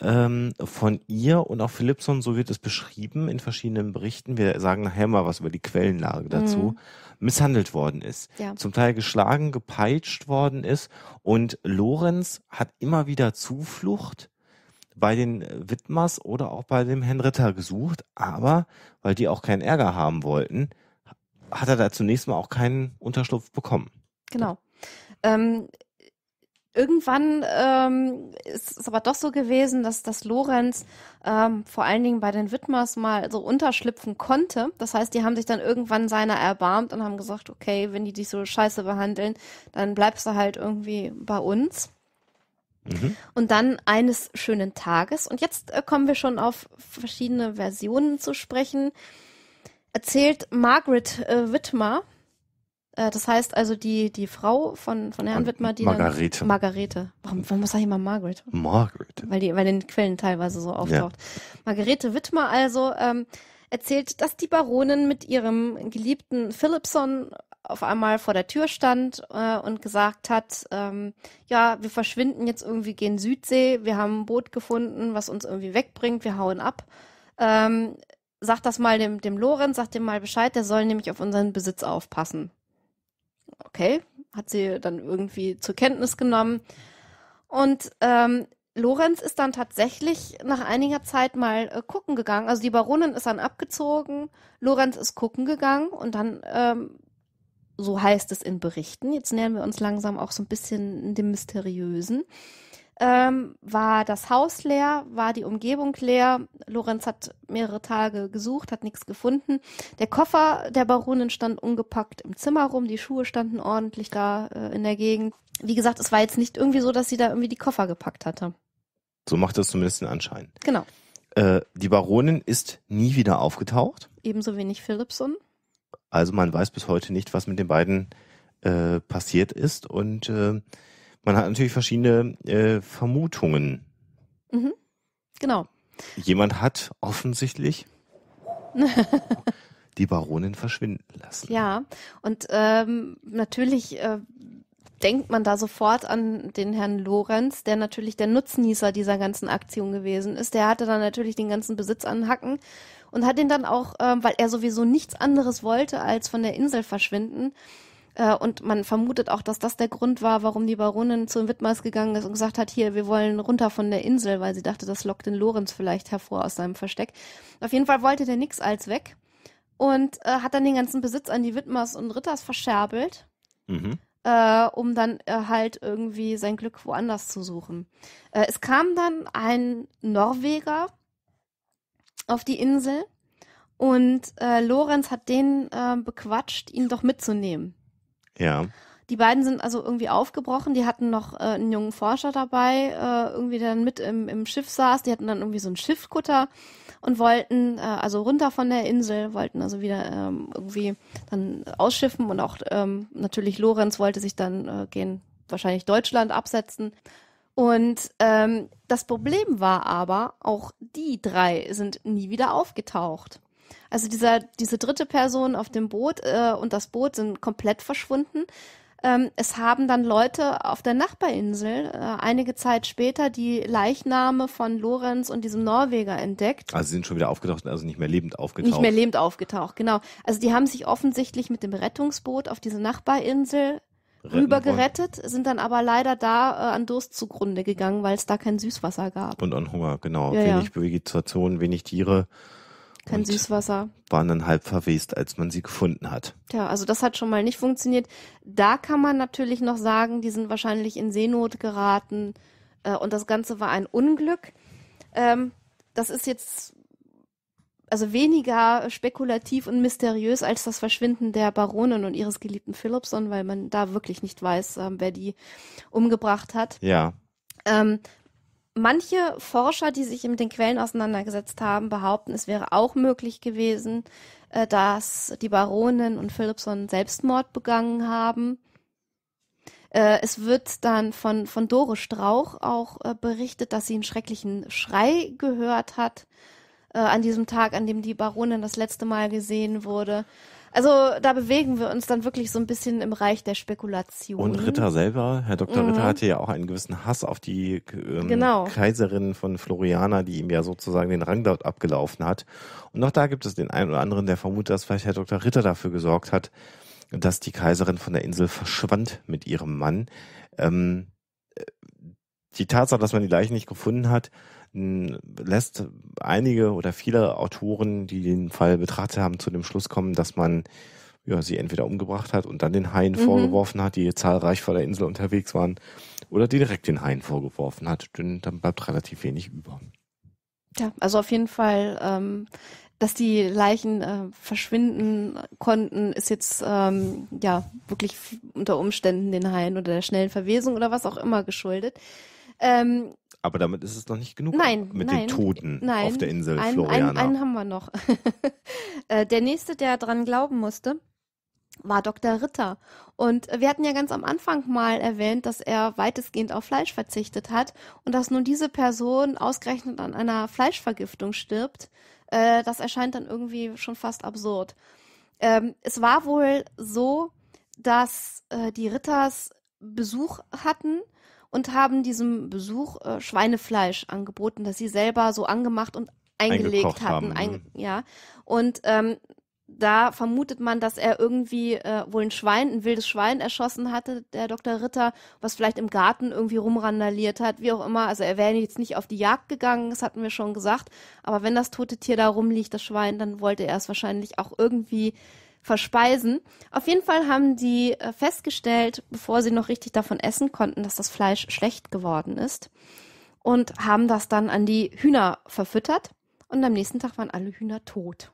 ähm, von ihr und auch Philipson, so wird es beschrieben in verschiedenen Berichten, wir sagen nachher mal was über die Quellenlage dazu, mhm. misshandelt worden ist. Ja. Zum Teil geschlagen, gepeitscht worden ist. Und Lorenz hat immer wieder Zuflucht bei den Widmers oder auch bei dem Herrn Ritter gesucht, aber weil die auch keinen Ärger haben wollten, hat er da zunächst mal auch keinen Unterschlupf bekommen. Genau. Ähm, irgendwann ähm, ist es aber doch so gewesen, dass, dass Lorenz ähm, vor allen Dingen bei den Widmers mal so unterschlüpfen konnte. Das heißt, die haben sich dann irgendwann seiner erbarmt und haben gesagt, okay, wenn die dich so scheiße behandeln, dann bleibst du halt irgendwie bei uns. Mhm. Und dann eines schönen Tages, und jetzt äh, kommen wir schon auf verschiedene Versionen zu sprechen, erzählt Margaret äh, Whitmer, äh, das heißt also, die, die Frau von, von Herrn Wittmer, die. Margarete. Dann, Margarete. Warum, warum muss ich immer Margaret? Margaret. Weil, die, weil den Quellen teilweise so auftaucht. Ja. Margarete Wittmer also ähm, erzählt, dass die Baronin mit ihrem geliebten Philipson auf einmal vor der Tür stand äh, und gesagt hat, ähm, ja, wir verschwinden jetzt irgendwie gehen Südsee, wir haben ein Boot gefunden, was uns irgendwie wegbringt, wir hauen ab. Ähm, sag das mal dem, dem Lorenz, sag dem mal Bescheid, der soll nämlich auf unseren Besitz aufpassen. Okay, hat sie dann irgendwie zur Kenntnis genommen. Und ähm, Lorenz ist dann tatsächlich nach einiger Zeit mal äh, gucken gegangen. Also die Baronin ist dann abgezogen, Lorenz ist gucken gegangen und dann, ähm, so heißt es in Berichten, jetzt nähern wir uns langsam auch so ein bisschen dem Mysteriösen ähm, war das Haus leer, war die Umgebung leer. Lorenz hat mehrere Tage gesucht, hat nichts gefunden. Der Koffer der Baronin stand ungepackt im Zimmer rum, die Schuhe standen ordentlich da äh, in der Gegend. Wie gesagt, es war jetzt nicht irgendwie so, dass sie da irgendwie die Koffer gepackt hatte. So macht das zumindest den Anschein. Genau. Äh, die Baronin ist nie wieder aufgetaucht. Ebenso wenig Philipson. Also man weiß bis heute nicht, was mit den beiden äh, passiert ist und äh, man hat natürlich verschiedene äh, Vermutungen. Mhm. Genau. Jemand hat offensichtlich [LAUGHS] die Baronin verschwinden lassen. Ja, und ähm, natürlich äh, denkt man da sofort an den Herrn Lorenz, der natürlich der Nutznießer dieser ganzen Aktion gewesen ist. Der hatte dann natürlich den ganzen Besitz an Hacken und hat ihn dann auch, ähm, weil er sowieso nichts anderes wollte, als von der Insel verschwinden, äh, und man vermutet auch, dass das der Grund war, warum die Baronin zu Wittmars gegangen ist und gesagt hat, hier, wir wollen runter von der Insel, weil sie dachte, das lockt den Lorenz vielleicht hervor aus seinem Versteck. Auf jeden Fall wollte der nix als weg und äh, hat dann den ganzen Besitz an die Wittmars und Ritters verscherbelt. Mhm. Äh, um dann äh, halt irgendwie sein Glück woanders zu suchen. Äh, es kam dann ein Norweger auf die Insel und äh, Lorenz hat den äh, bequatscht, ihn doch mitzunehmen. Ja. Die beiden sind also irgendwie aufgebrochen. Die hatten noch äh, einen jungen Forscher dabei, äh, irgendwie der dann mit im, im Schiff saß. Die hatten dann irgendwie so einen Schiffkutter und wollten äh, also runter von der Insel, wollten also wieder ähm, irgendwie dann ausschiffen und auch ähm, natürlich Lorenz wollte sich dann äh, gehen, wahrscheinlich Deutschland absetzen. Und ähm, das Problem war aber, auch die drei sind nie wieder aufgetaucht. Also dieser, diese dritte Person auf dem Boot äh, und das Boot sind komplett verschwunden. Ähm, es haben dann Leute auf der Nachbarinsel äh, einige Zeit später die Leichname von Lorenz und diesem Norweger entdeckt. Also sie sind schon wieder aufgetaucht, also nicht mehr lebend aufgetaucht. Nicht mehr lebend aufgetaucht, genau. Also die haben sich offensichtlich mit dem Rettungsboot auf diese Nachbarinsel rübergerettet, sind dann aber leider da äh, an Durst zugrunde gegangen, weil es da kein Süßwasser gab. Und an Hunger, genau. Ja, wenig ja. Vegetation, wenig Tiere. Kein Süßwasser. Waren dann halb verwest, als man sie gefunden hat. Ja, also das hat schon mal nicht funktioniert. Da kann man natürlich noch sagen, die sind wahrscheinlich in Seenot geraten äh, und das Ganze war ein Unglück. Ähm, das ist jetzt also weniger spekulativ und mysteriös als das Verschwinden der Baronin und ihres geliebten Philipson, weil man da wirklich nicht weiß, äh, wer die umgebracht hat. Ja. Ähm, manche Forscher, die sich mit den Quellen auseinandergesetzt haben, behaupten, es wäre auch möglich gewesen, äh, dass die Baronin und Philipson Selbstmord begangen haben. Äh, es wird dann von, von Dore Strauch auch äh, berichtet, dass sie einen schrecklichen Schrei gehört hat äh, an diesem Tag, an dem die Baronin das letzte Mal gesehen wurde. Also da bewegen wir uns dann wirklich so ein bisschen im Reich der Spekulation. Und Ritter selber, Herr Dr. Mhm. Ritter hatte ja auch einen gewissen Hass auf die ähm, genau. Kaiserin von Floriana, die ihm ja sozusagen den Rang dort abgelaufen hat. Und auch da gibt es den einen oder anderen, der vermutet, dass vielleicht Herr Dr. Ritter dafür gesorgt hat, dass die Kaiserin von der Insel verschwand mit ihrem Mann. Ähm, äh, die Tatsache, dass man die Leichen nicht gefunden hat, lässt einige oder viele Autoren, die den Fall betrachtet haben, zu dem Schluss kommen, dass man ja, sie entweder umgebracht hat und dann den Haien mhm. vorgeworfen hat, die zahlreich vor der Insel unterwegs waren, oder die direkt den Haien vorgeworfen hat. Denn dann bleibt relativ wenig über. Ja, also auf jeden Fall, ähm, dass die Leichen äh, verschwinden konnten, ist jetzt ähm, ja wirklich unter Umständen den Haien oder der schnellen Verwesung oder was auch immer geschuldet. Ähm, aber damit ist es noch nicht genug nein, mit nein, den Toten nein, auf der Insel einen, Floriana. Einen, einen haben wir noch. [LAUGHS] Äh, der nächste, der dran glauben musste, war Dr. Ritter. Und wir hatten ja ganz am Anfang mal erwähnt, dass er weitestgehend auf Fleisch verzichtet hat und dass nun diese Person ausgerechnet an einer Fleischvergiftung stirbt. Äh, das erscheint dann irgendwie schon fast absurd. Ähm, es war wohl so, dass äh, die Ritters Besuch hatten und haben diesem Besuch äh, Schweinefleisch angeboten, das sie selber so angemacht und eingelegt hatten. Haben, ne? Ein, mhm. ja. Und ähm, da vermutet man, dass er irgendwie äh, wohl ein Schwein, ein wildes Schwein erschossen hatte, der Dr. Ritter, was vielleicht im Garten irgendwie rumrandaliert hat, wie auch immer. Also er wäre jetzt nicht auf die Jagd gegangen, das hatten wir schon gesagt. Aber wenn das tote Tier da rumliegt, das Schwein, dann wollte er es wahrscheinlich auch irgendwie verspeisen. Auf jeden Fall haben die äh, festgestellt, bevor sie noch richtig davon essen konnten, dass das Fleisch schlecht geworden ist und haben das dann an die Hühner verfüttert und am nächsten Tag waren alle Hühner tot.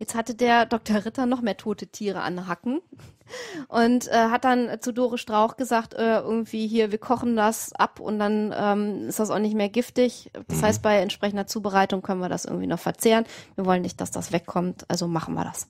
Jetzt hatte der Dr. Ritter noch mehr tote Tiere an Hacken und äh, hat dann zu Dore Strauch gesagt, äh, irgendwie hier, wir kochen das ab und dann ähm, ist das auch nicht mehr giftig. Das heißt, mhm. bei entsprechender Zubereitung können wir das irgendwie noch verzehren. Wir wollen nicht, dass das wegkommt, also machen wir das.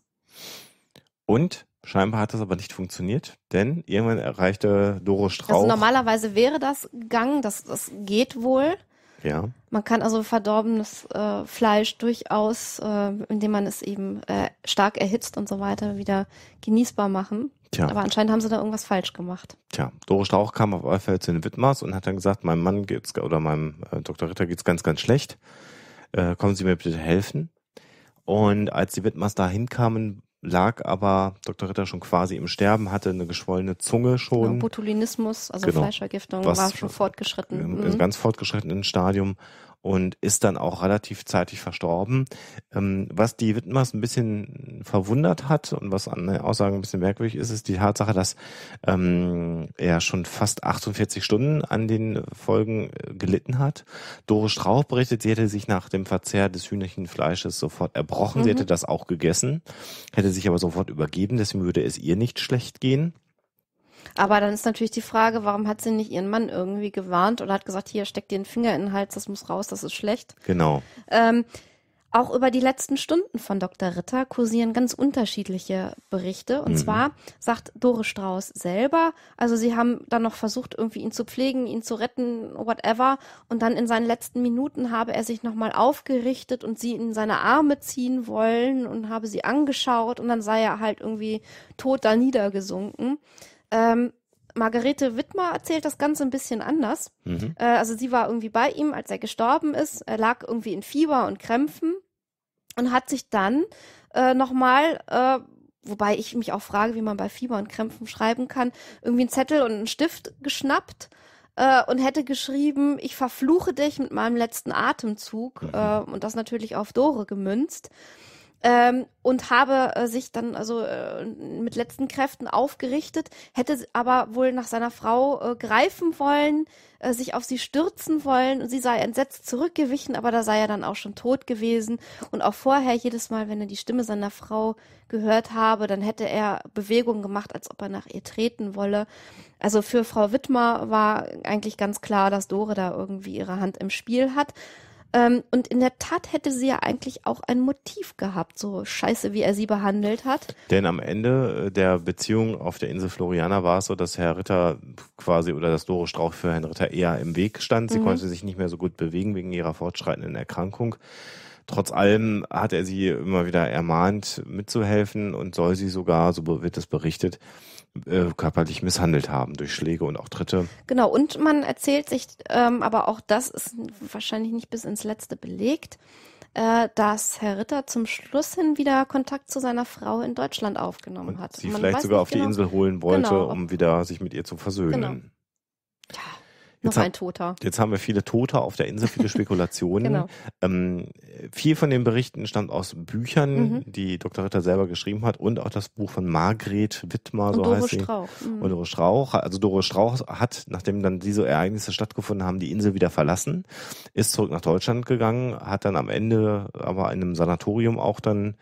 Und scheinbar hat das aber nicht funktioniert, denn irgendwann erreichte Doro also Strauch. Also normalerweise wäre das gegangen, das, das geht wohl. Ja. Man kann also verdorbenes äh, Fleisch durchaus, äh, indem man es eben äh, stark erhitzt und so weiter, wieder genießbar machen. Tja. Aber anscheinend haben sie da irgendwas falsch gemacht. Tja, Doro Strauch kam auf Eifel zu den Wittmars und hat dann gesagt, meinem Mann geht's oder meinem äh, Dr. Ritter geht's ganz, ganz schlecht. Äh, kommen Sie mir bitte helfen. Und als die Wittmars da hinkamen, lag aber Dr. Ritter schon quasi im Sterben, hatte eine geschwollene Zunge schon. Genau, Botulinismus, also genau. Fleischvergiftung, was war schon fortgeschritten. Im, mhm. ganz fortgeschrittenen Stadium und ist dann auch relativ zeitig verstorben. Ähm, was die Wittmers ein bisschen verwundert hat und was an der Aussage ein bisschen merkwürdig ist, ist die Tatsache, dass ähm, er schon fast 48 Stunden an den Folgen äh, gelitten hat. Dore Strauch berichtet, sie hätte sich nach dem Verzehr des Hühnerchenfleisches sofort erbrochen. Mhm. Sie hätte das auch gegessen, hätte sich aber sofort übergeben, deswegen würde es ihr nicht schlecht gehen. Aber dann ist natürlich die Frage, warum hat sie nicht ihren Mann irgendwie gewarnt oder hat gesagt, hier steckt dir den Finger in den Hals, das muss raus, das ist schlecht. Genau. Ähm, auch über die letzten Stunden von Dr. Ritter kursieren ganz unterschiedliche Berichte. Und mhm. zwar sagt Dore Strauß selber, also sie haben dann noch versucht, irgendwie ihn zu pflegen, ihn zu retten, whatever. Und dann in seinen letzten Minuten habe er sich nochmal aufgerichtet und sie in seine Arme ziehen wollen und habe sie angeschaut und dann sei er halt irgendwie tot da niedergesunken. Ähm, Margarete Wittmer erzählt das Ganze ein bisschen anders. Mhm. Äh, also sie war irgendwie bei ihm, als er gestorben ist, er lag irgendwie in Fieber und Krämpfen und hat sich dann äh, nochmal, äh, wobei ich mich auch frage, wie man bei Fieber und Krämpfen schreiben kann, irgendwie einen Zettel und einen Stift geschnappt äh, und hätte geschrieben, ich verfluche dich mit meinem letzten Atemzug mhm. Äh, und das natürlich auf Dore gemünzt. Ähm, und habe äh, sich dann also äh, mit letzten Kräften aufgerichtet, hätte aber wohl nach seiner Frau äh, greifen wollen, äh, sich auf sie stürzen wollen sie sei entsetzt zurückgewichen, aber da sei er dann auch schon tot gewesen und auch vorher jedes Mal, wenn er die Stimme seiner Frau gehört habe, dann hätte er Bewegungen gemacht, als ob er nach ihr treten wolle. Also für Frau Wittmer war eigentlich ganz klar, dass Dore da irgendwie ihre Hand im Spiel hat ähm, und in der Tat hätte sie ja eigentlich auch ein Motiv gehabt, so scheiße, wie er sie behandelt hat. Denn am Ende äh, der Beziehung auf der Insel Floriana war es so, dass Herr Ritter quasi oder dass Doro Strauch für Herrn Ritter eher im Weg stand. Sie mhm. konnte sich nicht mehr so gut bewegen wegen ihrer fortschreitenden Erkrankung. Trotz allem hat er sie immer wieder ermahnt, mitzuhelfen und soll sie sogar, so wird es berichtet, äh, körperlich misshandelt haben durch Schläge und auch Tritte. Genau, und man erzählt sich, ähm, aber auch das ist wahrscheinlich nicht bis ins Letzte belegt, äh, dass Herr Ritter zum Schluss hin wieder Kontakt zu seiner Frau in Deutschland aufgenommen und hat. Sie man vielleicht sogar auf die genau. Insel holen wollte, genau, um wieder sich mit ihr zu versöhnen. Genau. Ja, Jetzt noch ein Toter. Jetzt haben wir viele Tote auf der Insel, viele [LAUGHS] Spekulationen. genau. ähm, viel von den Berichten stammt aus Büchern, mhm. die Dr. Ritter selber geschrieben hat und auch das Buch von Margret Wittmer, so Doro heißt sie. Strauch. Mhm. Und Doro Strauch. Also Doro Strauch hat, nachdem dann diese Ereignisse stattgefunden haben, die Insel wieder verlassen, ist zurück nach Deutschland gegangen, hat dann am Ende aber in einem Sanatorium auch dann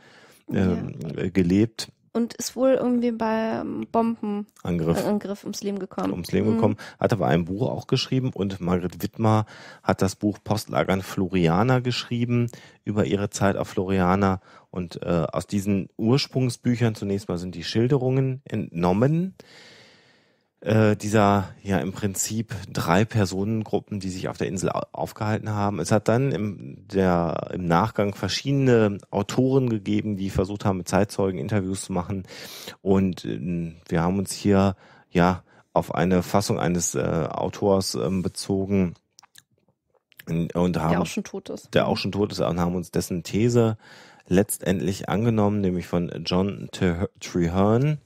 oh ähm, ja. gelebt und ist wohl irgendwie bei Bombenangriff äh, Angriff ums Leben gekommen. Ums Leben mhm. gekommen. Hat aber ein Buch auch geschrieben und Margret Wittmer hat das Buch Postlagern Floriana geschrieben über ihre Zeit auf Floriana. Und äh, aus diesen Ursprungsbüchern zunächst mal sind die Schilderungen entnommen. Äh, dieser ja im Prinzip drei Personengruppen, die sich auf der Insel aufgehalten haben. Es hat dann im, der, im Nachgang verschiedene Autoren gegeben, die versucht haben, mit Zeitzeugen Interviews zu machen. Und äh, wir haben uns hier ja auf eine Fassung eines äh, Autors äh, bezogen. Und haben, der auch schon tot ist. Der auch schon tot ist und haben uns dessen These letztendlich angenommen, nämlich von John Treherne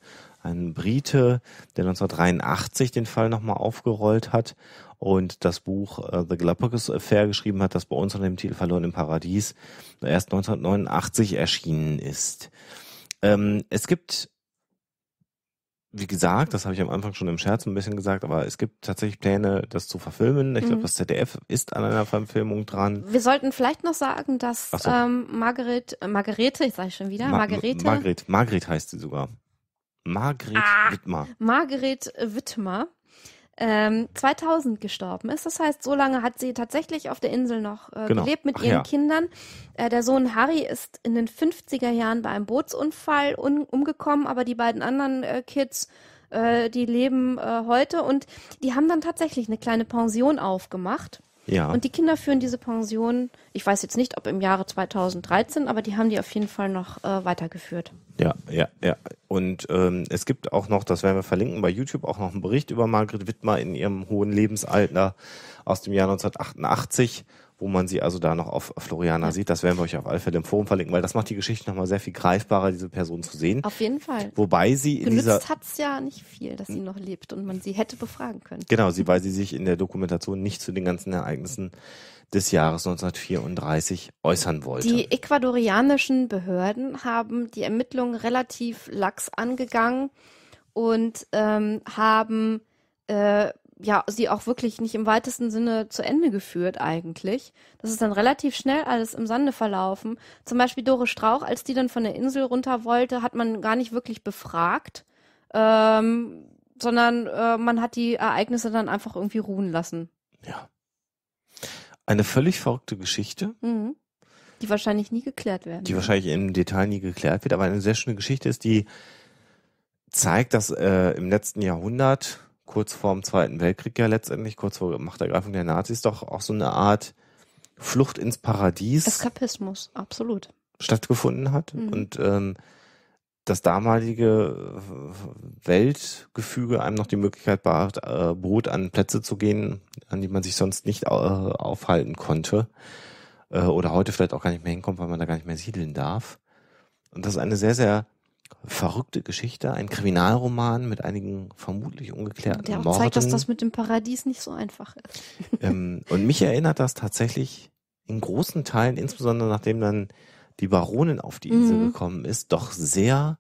ein Brite, der 1983 den Fall nochmal aufgerollt hat und das Buch äh, The Galapagos Affair geschrieben hat, das bei uns unter dem Titel Verloren im Paradies erst 1989 erschienen ist. Ähm, es gibt wie gesagt, das habe ich am Anfang schon im Scherz ein bisschen gesagt, aber es gibt tatsächlich Pläne, das zu verfilmen. Ich mhm. glaube, das ZDF ist an einer Verfilmung dran. Wir sollten vielleicht noch sagen, dass so. ähm, Margaret, Margarete, ich sage schon wieder, Ma Margarete. Margret, Margret heißt sie sogar. Margret ah, Wittmer. Margret Wittmer. Ähm, 2000 gestorben ist. Das heißt, so lange hat sie tatsächlich auf der Insel noch äh, genau. gelebt mit Ach, ihren ja. Kindern. Äh, der Sohn Harry ist in den 50er Jahren bei einem Bootsunfall umgekommen, aber die beiden anderen äh, Kids äh, die leben äh, heute und die haben dann tatsächlich eine kleine Pension aufgemacht. Ja. Und die Kinder führen diese Pension, ich weiß jetzt nicht, ob im Jahre 2013, aber die haben die auf jeden Fall noch äh, weitergeführt. Ja, ja, ja. Und ähm, es gibt auch noch, das werden wir verlinken bei YouTube, auch noch einen Bericht über Margret Wittmer in ihrem hohen Lebensalter aus dem Jahr 1988 wo man sie also da noch auf Floriana ja. sieht. Das werden wir euch auf alle Fälle im Forum verlinken, weil das macht die Geschichte nochmal sehr viel greifbarer, diese Person zu sehen. Auf jeden Fall. Wobei sie in Genützt dieser... hat es ja nicht viel, dass sie noch lebt und man sie hätte befragen können. Genau, sie, weil sie sich in der Dokumentation nicht zu den ganzen Ereignissen des Jahres 1934 äußern wollte. Die ecuadorianischen Behörden haben die Ermittlungen relativ lax angegangen und ähm, haben äh, ja, sie auch wirklich nicht im weitesten Sinne zu Ende geführt eigentlich. Das ist dann relativ schnell alles im Sande verlaufen. Zum Beispiel Dore Strauch, als die dann von der Insel runter wollte, hat man gar nicht wirklich befragt, ähm, sondern äh, man hat die Ereignisse dann einfach irgendwie ruhen lassen. Ja. Eine völlig verrückte Geschichte. Mhm. Die wahrscheinlich nie geklärt werden. Die wahrscheinlich im Detail nie geklärt wird, aber eine sehr schöne Geschichte ist, die zeigt, dass äh, im letzten Jahrhundert kurz vor dem Zweiten Weltkrieg ja letztendlich, kurz vor Machtergreifung der Nazis, doch auch so eine Art Flucht ins Paradies. Eskapismus, absolut. Stattgefunden hat. Mhm. Und ähm, das damalige äh, Weltgefüge einem noch die Möglichkeit bot, äh, an Plätze zu gehen, an die man sich sonst nicht äh, aufhalten konnte. Oder heute vielleicht auch gar nicht mehr hinkommt, weil man da gar nicht mehr siedeln darf. Und das ist eine sehr, sehr verrückte Geschichte, ein Kriminalroman mit einigen vermutlich ungeklärten Der auch zeigt, dass das mit dem Paradies nicht so einfach ist. [LAUGHS] Ähm, und mich erinnert das tatsächlich in großen Teilen, insbesondere nachdem dann die Baronin auf die Insel mhm. gekommen ist, doch sehr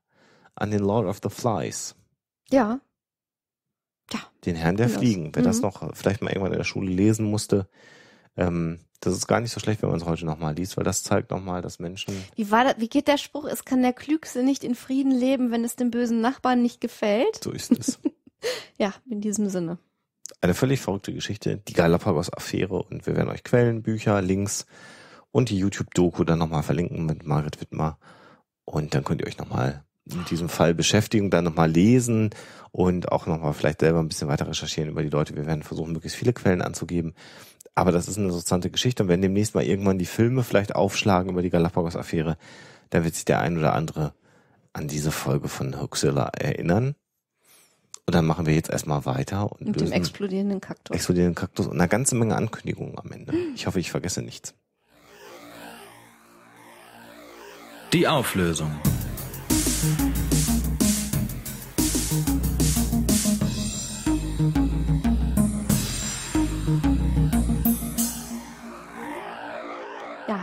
an den Lord of the Flies. Ja. Ja. Den Herrn der Fliegen. Wer mhm. das noch vielleicht mal irgendwann in der Schule lesen musste, ähm, das ist gar nicht so schlecht, wenn man es heute nochmal liest, weil das zeigt nochmal, dass Menschen. Wie war das, wie geht der Spruch? Es kann der Klügste nicht in Frieden leben, wenn es dem bösen Nachbarn nicht gefällt. So ist es. [LAUGHS] ja, in diesem Sinne. Eine völlig verrückte Geschichte, die Galapagos-Affäre und wir werden euch Quellen, Bücher, Links und die YouTube-Doku dann nochmal verlinken mit Margret Wittmer. Und dann könnt ihr euch nochmal mit diesem Fall beschäftigen, dann nochmal lesen und auch nochmal vielleicht selber ein bisschen weiter recherchieren über die Leute. Wir werden versuchen, möglichst viele Quellen anzugeben. Aber das ist eine interessante Geschichte. Und wenn demnächst mal irgendwann die Filme vielleicht aufschlagen über die Galapagos-Affäre, dann wird sich der ein oder andere an diese Folge von Huxilla erinnern. Und dann machen wir jetzt erstmal weiter. Und Mit dem explodierenden Kaktus. Explodierenden Kaktus und eine ganze Menge Ankündigungen am Ende. [GASPS] Ich hoffe, ich vergesse nichts. Die Auflösung.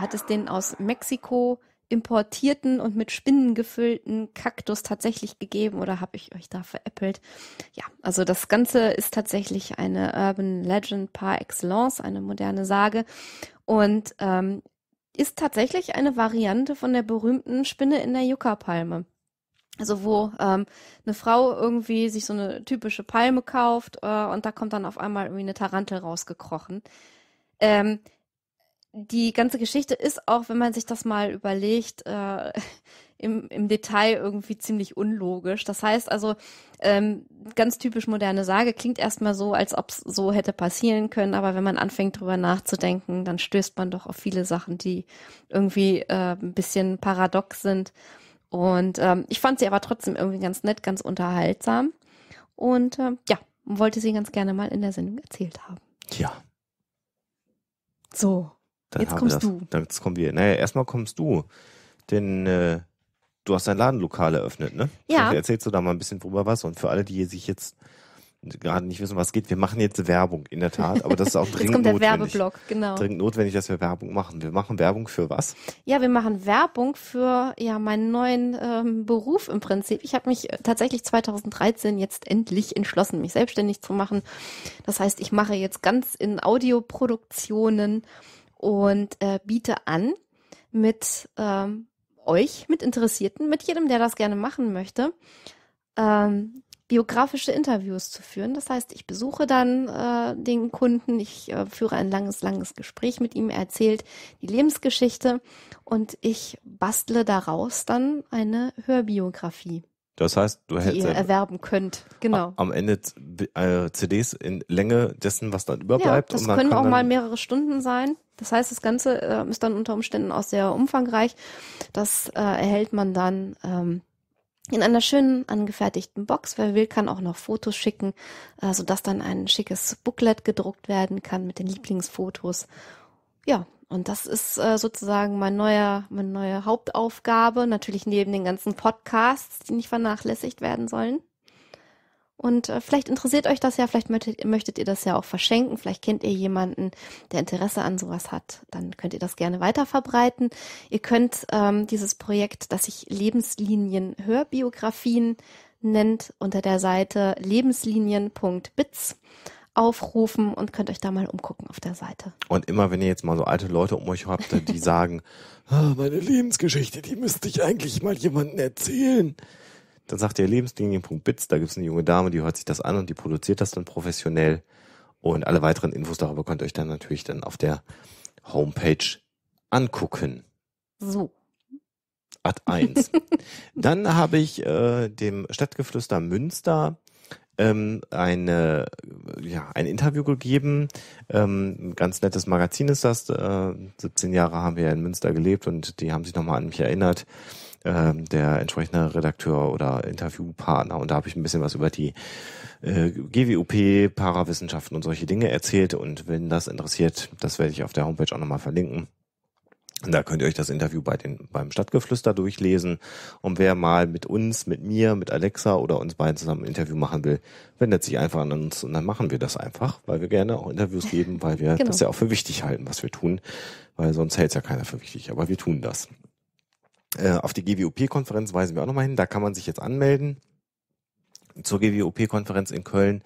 hat es den aus Mexiko importierten und mit Spinnen gefüllten Kaktus tatsächlich gegeben oder habe ich euch da veräppelt? Ja, also das Ganze ist tatsächlich eine Urban Legend par excellence, eine moderne Sage und ähm, ist tatsächlich eine Variante von der berühmten Spinne in der Yucca-Palme. Also wo ähm, eine Frau irgendwie sich so eine typische Palme kauft äh, und da kommt dann auf einmal irgendwie eine Tarantel rausgekrochen. Ähm, die ganze Geschichte ist auch, wenn man sich das mal überlegt, äh, [LAUGHS] im, im Detail irgendwie ziemlich unlogisch. Das heißt also, ähm, ganz typisch moderne Sage klingt erstmal so, als ob es so hätte passieren können, aber wenn man anfängt drüber nachzudenken, dann stößt man doch auf viele Sachen, die irgendwie äh, ein bisschen paradox sind. Und ähm, ich fand sie aber trotzdem irgendwie ganz nett, ganz unterhaltsam. Und äh, ja, wollte sie ganz gerne mal in der Sendung erzählt haben. Ja. So. Dann jetzt kommst das, du. Dann, jetzt kommen wir. Naja, erstmal kommst du. Denn äh, du hast dein Ladenlokal eröffnet, ne? Ja. Vielleicht erzählst du da mal ein bisschen drüber was. Und für alle, die sich jetzt gerade nicht wissen, was geht, wir machen jetzt Werbung, in der Tat. Aber das ist auch dringend jetzt kommt der Werbeblock, genau. Dringend notwendig, dass wir Werbung machen. Wir machen Werbung für was? Ja, wir machen Werbung für ja meinen neuen ähm, Beruf im Prinzip. Ich habe mich äh, tatsächlich 2013 jetzt endlich entschlossen, mich selbstständig zu machen. Das heißt, ich mache jetzt ganz in Audioproduktionen und äh, biete an, mit ähm, euch, mit Interessierten, mit jedem, der das gerne machen möchte, ähm, biografische Interviews zu führen. Das heißt, ich besuche dann äh, den Kunden, ich äh, führe ein langes, langes Gespräch mit ihm, er erzählt die Lebensgeschichte und ich bastle daraus dann eine Hörbiografie. Das heißt, du hättest. Die ihr erwerben könnt, genau. Am Ende äh, CDs in Länge dessen, was dann überbleibt. Ja, das können auch mal mehrere Stunden sein. Das heißt, das Ganze äh, ist dann unter Umständen auch sehr umfangreich. Das äh, erhält man dann ähm, in einer schönen angefertigten Box. Wer will, kann auch noch Fotos schicken, äh, sodass dann ein schickes Booklet gedruckt werden kann mit den Lieblingsfotos. Ja, und das ist äh, sozusagen mein neuer, meine neue Hauptaufgabe, natürlich neben den ganzen Podcasts, die nicht vernachlässigt werden sollen. Und äh, vielleicht interessiert euch das ja, vielleicht möchtet, möchtet ihr das ja auch verschenken, vielleicht kennt ihr jemanden, der Interesse an sowas hat, dann könnt ihr das gerne weiter verbreiten. Ihr könnt ähm, dieses Projekt, das sich Lebenslinien Hörbiografien nennt, unter der Seite lebenslinien.bits aufrufen und könnt euch da mal umgucken auf der Seite. Und immer wenn ihr jetzt mal so alte Leute um euch habt, die [LAUGHS] sagen, ah, meine Lebensgeschichte, die müsste ich eigentlich mal jemandem erzählen. Dann sagt ihr lebenslinien.bits, da gibt es eine junge Dame, die hört sich das an und die produziert das dann professionell. Und alle weiteren Infos darüber könnt ihr euch dann natürlich dann auf der Homepage angucken. So. Ad 1. [LAUGHS] dann habe ich äh, dem Stadtgeflüster Münster ähm, eine, ja, ein Interview gegeben. Ähm, ein ganz nettes Magazin ist das. Äh, 17 Jahre haben wir ja in Münster gelebt und die haben sich nochmal an mich erinnert ähm, der entsprechende Redakteur oder Interviewpartner. Und da habe ich ein bisschen was über die äh, GWUP, Parawissenschaften und solche Dinge erzählt. Und wenn das interessiert, das werde ich auf der Homepage auch nochmal verlinken. Da könnt ihr euch das Interview bei den, beim Stadtgeflüster durchlesen. Und wer mal mit uns, mit mir, mit Alexa oder uns beiden zusammen ein Interview machen will, wendet sich einfach an uns und dann machen wir das einfach, weil wir gerne auch Interviews geben, weil wir genau. das ja auch für wichtig halten, was wir tun, weil sonst hält es ja keiner für wichtig. Aber wir tun das. Äh, auf die GWOP-Konferenz weisen wir auch nochmal hin. Da kann man sich jetzt anmelden zur GWOP-Konferenz in Köln.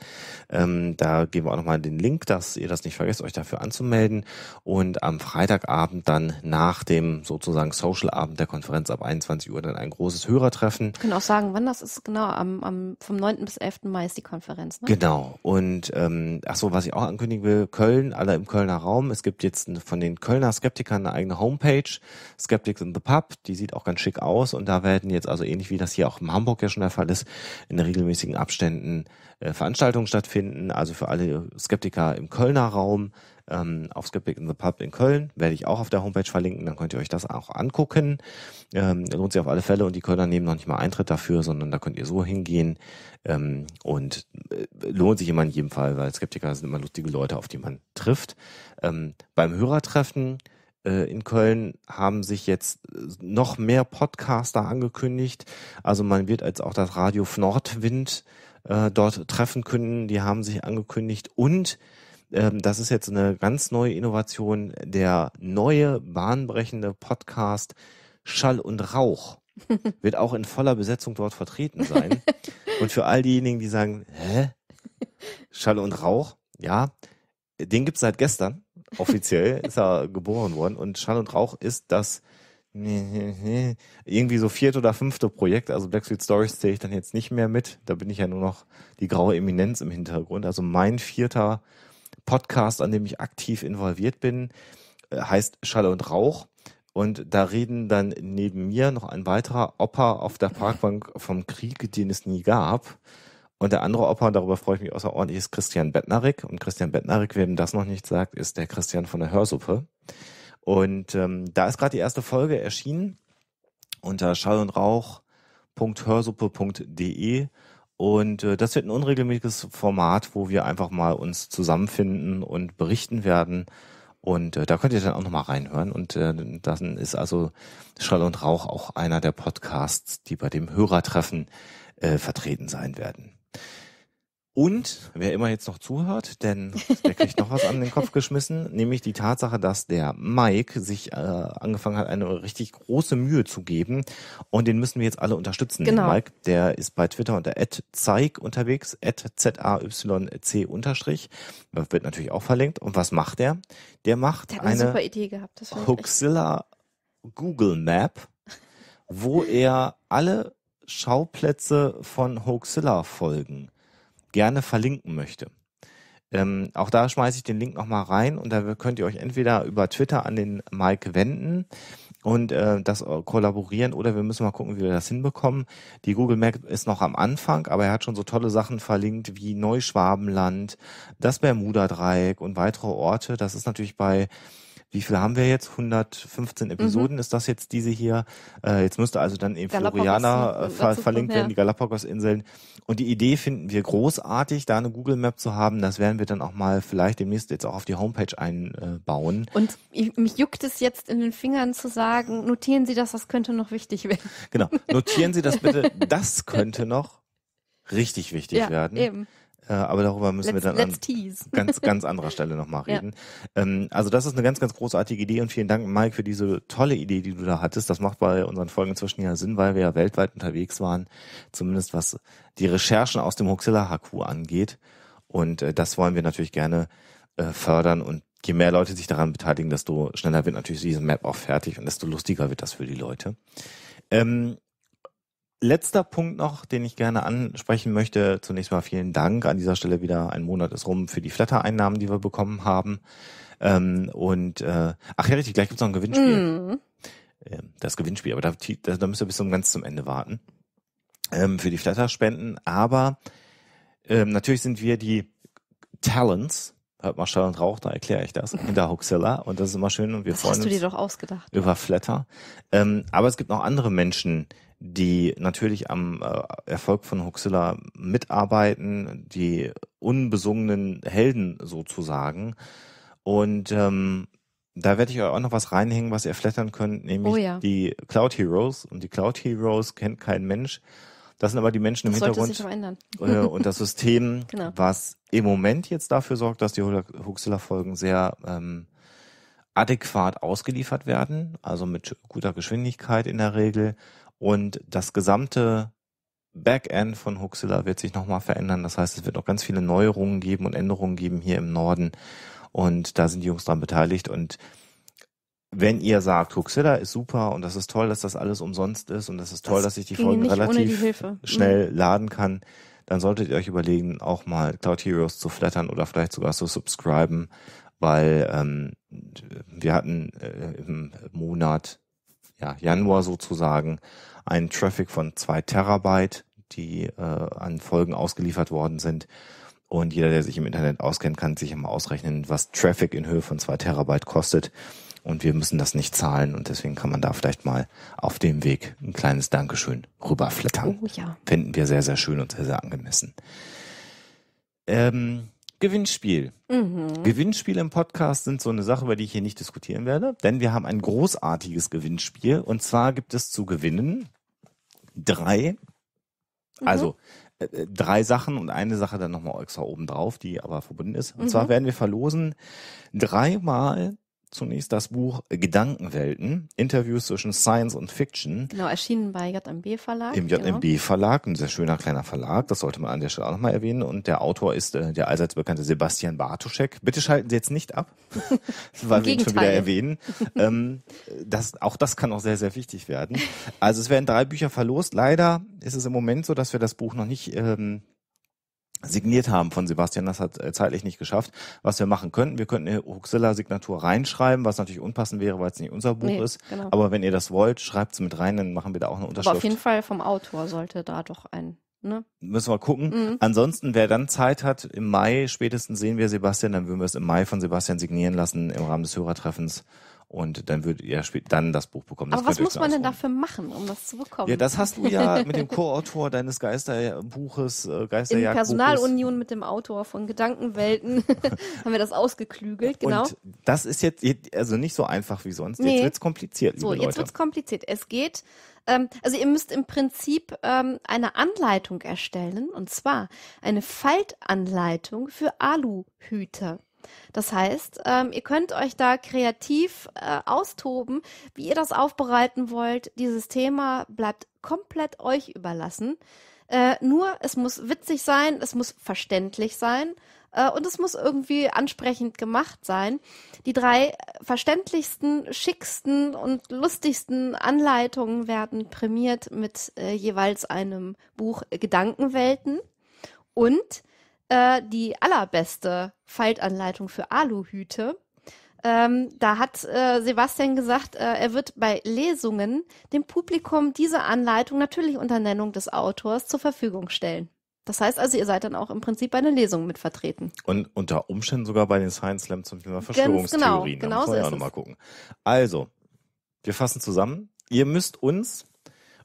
Ähm, da geben wir auch nochmal den Link, dass ihr das nicht vergesst, euch dafür anzumelden. Und am Freitagabend dann nach dem sozusagen Social-Abend der Konferenz ab 21 Uhr dann ein großes Hörertreffen. Ich kann auch sagen, wann das ist. Genau, am, am vom 9. bis 11. Mai ist die Konferenz. Ne? Genau. Und ähm, ach was ich auch ankündigen will, Köln, alle im Kölner Raum. Es gibt jetzt von den Kölner Skeptikern eine eigene Homepage, Skeptics in the Pub. Die sieht auch ganz schick aus. Und da werden jetzt also ähnlich wie das hier auch in Hamburg ja schon der Fall ist, in der regelmäßigen regelmäßigen Abständen äh, Veranstaltungen stattfinden. Also für alle Skeptiker im Kölner Raum ähm, auf Skeptic in the Pub in Köln werde ich auch auf der Homepage verlinken. Dann könnt ihr euch das auch angucken. Ähm, lohnt sich auf alle Fälle und die Kölner nehmen noch nicht mal Eintritt dafür, sondern da könnt ihr so hingehen ähm, und äh, lohnt sich immer in jedem Fall, weil Skeptiker sind immer lustige Leute, auf die man trifft. Ähm, beim Hörertreffen äh, in Köln haben sich jetzt äh, noch mehr Podcaster angekündigt. Also man wird als auch das Radio Nordwind äh, dort treffen können. Die haben sich angekündigt und ähm, das ist jetzt eine ganz neue Innovation, der neue bahnbrechende Podcast Schall und Rauch [LAUGHS] wird auch in voller Besetzung dort vertreten sein. und für all diejenigen, die sagen, hä? Schall und Rauch? Ja, den gibt's seit gestern. Offiziell ist er geboren worden und Schall und Rauch ist das [LAUGHS] irgendwie so vierte oder fünfte Projekt. Also Blackstreet Stories zähle ich dann jetzt nicht mehr mit. Da bin ich ja nur noch die graue Eminenz im Hintergrund. Also mein vierter Podcast, an dem ich aktiv involviert bin, äh, heißt Schall und Rauch. Und da reden dann neben mir noch ein weiterer Opa auf der Parkbank vom Krieg, den es nie gab und der andere Opa, darüber freue ich mich außerordentlich, ist Christian Bettnarik. Und Christian Bettnarik, wem das noch nicht sagt, ist der Christian von der Hörsuppe. Und ähm, da ist gerade die erste Folge erschienen unter schall und rauch.hörsuppe.de. Und äh, das wird ein unregelmäßiges Format, wo wir einfach mal uns zusammenfinden und berichten werden. Und äh, da könnt ihr dann auch nochmal reinhören. Und äh, dann ist also Schall und Rauch auch einer der Podcasts, die bei dem Hörertreffen äh, vertreten sein werden. Und wer immer jetzt noch zuhört, denn der kriegt noch was an den Kopf geschmissen, [LAUGHS] nämlich die Tatsache, dass der Mike sich äh, angefangen hat, eine richtig große Mühe zu geben. Und den müssen wir jetzt alle unterstützen. Genau. Den Mike, der ist bei Twitter unter @zeig unterwegs, @zaYc unterstrich. Wird natürlich auch verlinkt. Und was macht der? Der macht der eine, eine, super Idee gehabt. Das Hoaxilla Google Map, wo er alle Schauplätze von Hoaxilla-Folgen gerne verlinken möchte. Ähm, auch da schmeiße ich den Link nochmal rein und da könnt ihr euch entweder über Twitter an den Mike wenden und äh, das kollaborieren oder wir müssen mal gucken, wie wir das hinbekommen. Die Google Map ist noch am Anfang, aber er hat schon so tolle Sachen verlinkt wie Neuschwabenland, das Bermuda-Dreieck und weitere Orte. Das ist natürlich bei wie viel haben wir jetzt? 115 mhm. Episoden mhm. ist das jetzt diese hier. Äh, jetzt müsste also dann eben Floriana ne? äh, ver verlinkt werden, ja. die Galapagos-Inseln. Und die Idee finden wir großartig, da eine Google Map zu haben. Das werden wir dann auch mal vielleicht demnächst jetzt auch auf die Homepage einbauen. Äh, und ich, mich juckt es jetzt in den Fingern zu sagen, notieren Sie das, das könnte noch wichtig werden. Genau, notieren Sie das bitte, [LAUGHS] das könnte noch richtig wichtig ja, werden. Eben. Äh, aber darüber müssen let's, wir dann an [LAUGHS] ganz, ganz anderer [LAUGHS] Stelle nochmal reden. Ja. Ähm, also das ist eine ganz, ganz großartige Idee und vielen Dank, Mike, für diese tolle Idee, die du da hattest. Das macht bei unseren Folgen inzwischen ja Sinn, weil wir ja weltweit unterwegs waren, zumindest was die Recherchen aus dem Huxilla HQ angeht. Und äh, das wollen wir natürlich gerne äh, fördern und Je mehr Leute sich daran beteiligen, desto schneller wird natürlich diese Map auch fertig und desto lustiger wird das für die Leute. Ähm, letzter Punkt noch, den ich gerne ansprechen möchte. Zunächst mal vielen Dank. An dieser Stelle wieder ein Monat ist rum für die Flatter-Einnahmen, die wir bekommen haben. Ähm, und äh, ach ja, richtig, gleich gibt's noch ein Gewinnspiel. Mm. Das Gewinnspiel, aber da, da müsst ihr bis zum ganz zum Ende warten. Ähm, für die Flatter-Spenden. Aber ähm, natürlich sind wir die Talents, hört mal Schall und Rauch, da erkläre ich das, hinter Hoxilla. Und das ist immer schön und wir das freuen uns. Hast du dir doch ausgedacht. Über Flatter. Ähm, aber es gibt noch andere Menschen, die natürlich am äh, Erfolg von Huxilla mitarbeiten, die unbesungenen Helden sozusagen. Und ähm, da werde ich euch auch noch was reinhängen, was ihr flattern könnt, nämlich oh ja. die Cloud Heroes. Und die Cloud Heroes kennt kein Mensch. Das sind aber die Menschen im Hintergrund sich ändern. Äh, und das System, [LAUGHS] genau. was im Moment jetzt dafür sorgt, dass die Huxilla-Folgen sehr ähm, adäquat ausgeliefert werden, also mit guter Geschwindigkeit in der Regel und das gesamte Backend von Huxilla wird sich nochmal verändern. Das heißt, es wird noch ganz viele Neuerungen geben und Änderungen geben hier im Norden. Und da sind die Jungs dran beteiligt. Und wenn ihr sagt, Huxilla ist super und das ist toll, dass das alles umsonst ist und das ist toll, das dass ich die Folgen relativ die mhm. schnell mhm. laden kann, dann solltet ihr euch überlegen, auch mal Cloud Heroes zu flattern oder vielleicht sogar zu subscriben, weil ähm, wir hatten äh, im Monat ja, Januar sozusagen einen Traffic von zwei Terabyte, die äh, an Folgen ausgeliefert worden sind. Und jeder, der sich im Internet auskennt, kann sich immer ausrechnen, was Traffic in Höhe von zwei Terabyte kostet. Und wir müssen das nicht zahlen. Und deswegen kann man da vielleicht mal auf dem Weg ein kleines Dankeschön rüberflattern. Oh, ja. Finden wir sehr, sehr schön und sehr, sehr angemessen. Ähm, Gewinnspiel. Mhm. Gewinnspiele im Podcast sind so eine Sache, über die ich hier nicht diskutieren werde, denn wir haben ein großartiges Gewinnspiel. Und zwar gibt es zu gewinnen drei, mhm. also äh, äh drei Sachen und eine Sache dann nochmal extra oben drauf, die aber verbunden ist. Und mhm. zwar werden wir verlosen dreimal zunächst das Buch Gedankenwelten, Interviews zwischen Science und Fiction. Genau, erschienen bei JMB Verlag. Im JMB genau. Verlag, ein sehr schöner kleiner Verlag, das sollte man an der Stelle auch nochmal erwähnen. Und der Autor ist äh, der allseits bekannte Sebastian Bartuschek. Bitte schalten Sie jetzt nicht ab, [LAUGHS] weil wir ihn schon wieder erwähnen. Ähm, das, auch das kann auch sehr, sehr wichtig werden. Also es werden drei Bücher verlost. Leider ist es im Moment so, dass wir das Buch noch nicht ähm, signiert haben von Sebastian. Das hat äh, zeitlich nicht geschafft. Was wir machen könnten, wir könnten eine Huxilla-Signatur reinschreiben, was natürlich unpassend wäre, weil es nicht unser Buch nee, ist. Genau. Aber wenn ihr das wollt, schreibt es mit rein, dann machen wir da auch eine Unterschrift. Aber auf jeden Fall vom Autor sollte da doch ein Ne? Müssen wir gucken. Mhm. Ansonsten, wer dann Zeit hat, im Mai spätestens sehen wir Sebastian, dann würden wir es im Mai von Sebastian signieren lassen im Rahmen des Hörertreffens. Und dann würdet ihr dann das Buch bekommen. Das Aber was muss man denn dafür machen, um das zu bekommen? Ja, das hast du ja [LAUGHS] mit dem Co-Autor deines Geisterbuches, äh, Geisterjagd. In Personalunion mit dem Autor von Gedankenwelten [LAUGHS] haben wir das ausgeklügelt, genau. Und das ist jetzt also nicht so einfach wie sonst. Jetzt nee. wird's kompliziert. So, jetzt Leute. wird's kompliziert. Es geht ähm, also ihr müsst im Prinzip ähm, eine Anleitung erstellen, und zwar eine Faltanleitung für Aluhüte. Das heißt, ähm, ihr könnt euch da kreativ äh, austoben, wie ihr das aufbereiten wollt. Dieses Thema bleibt komplett euch überlassen. Äh, nur, es muss witzig sein, es muss verständlich sein äh, und es muss irgendwie ansprechend gemacht sein. Die drei verständlichsten, schicksten und lustigsten Anleitungen werden prämiert mit äh, jeweils einem Buch Gedankenwelten und äh, die allerbeste Faltanleitung für Aluhüte. Ähm, da hat äh, Sebastian gesagt, äh, er wird bei Lesungen dem Publikum diese Anleitung natürlich unter Nennung des Autors zur Verfügung stellen. Das heißt also, ihr seid dann auch im Prinzip bei einer Lesung mit vertreten. Und unter Umständen sogar bei den Science Slam zum Thema Verschwörungstheorien. genau, ne? genau da muss so auch nochmal gucken. Also, wir fassen zusammen. Ihr müsst uns,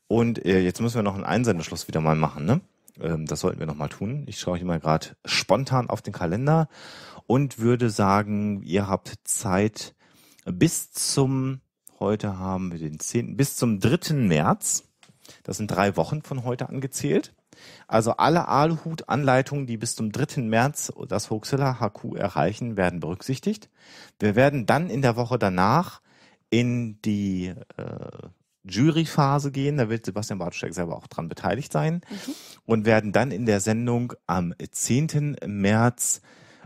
und äh, jetzt müssen wir noch einen Einsendeschluss wieder mal machen, ne? Ähm, das sollten wir nochmal tun. Ich schaue hier mal gerade spontan auf den Kalender und würde sagen, ihr habt Zeit bis zum, heute haben wir den 10., bis zum 3. März. Das sind drei Wochen von heute angezählt. Also alle Aluhut-Anleitungen, die bis zum 3. März das Hoaxilla HQ erreichen, werden berücksichtigt. Wir werden dann in der Woche danach in die äh, Juryphase gehen. Da wird Sebastian Bartoschek selber auch dran beteiligt sein. Mhm. Und werden dann in der Sendung am 10. März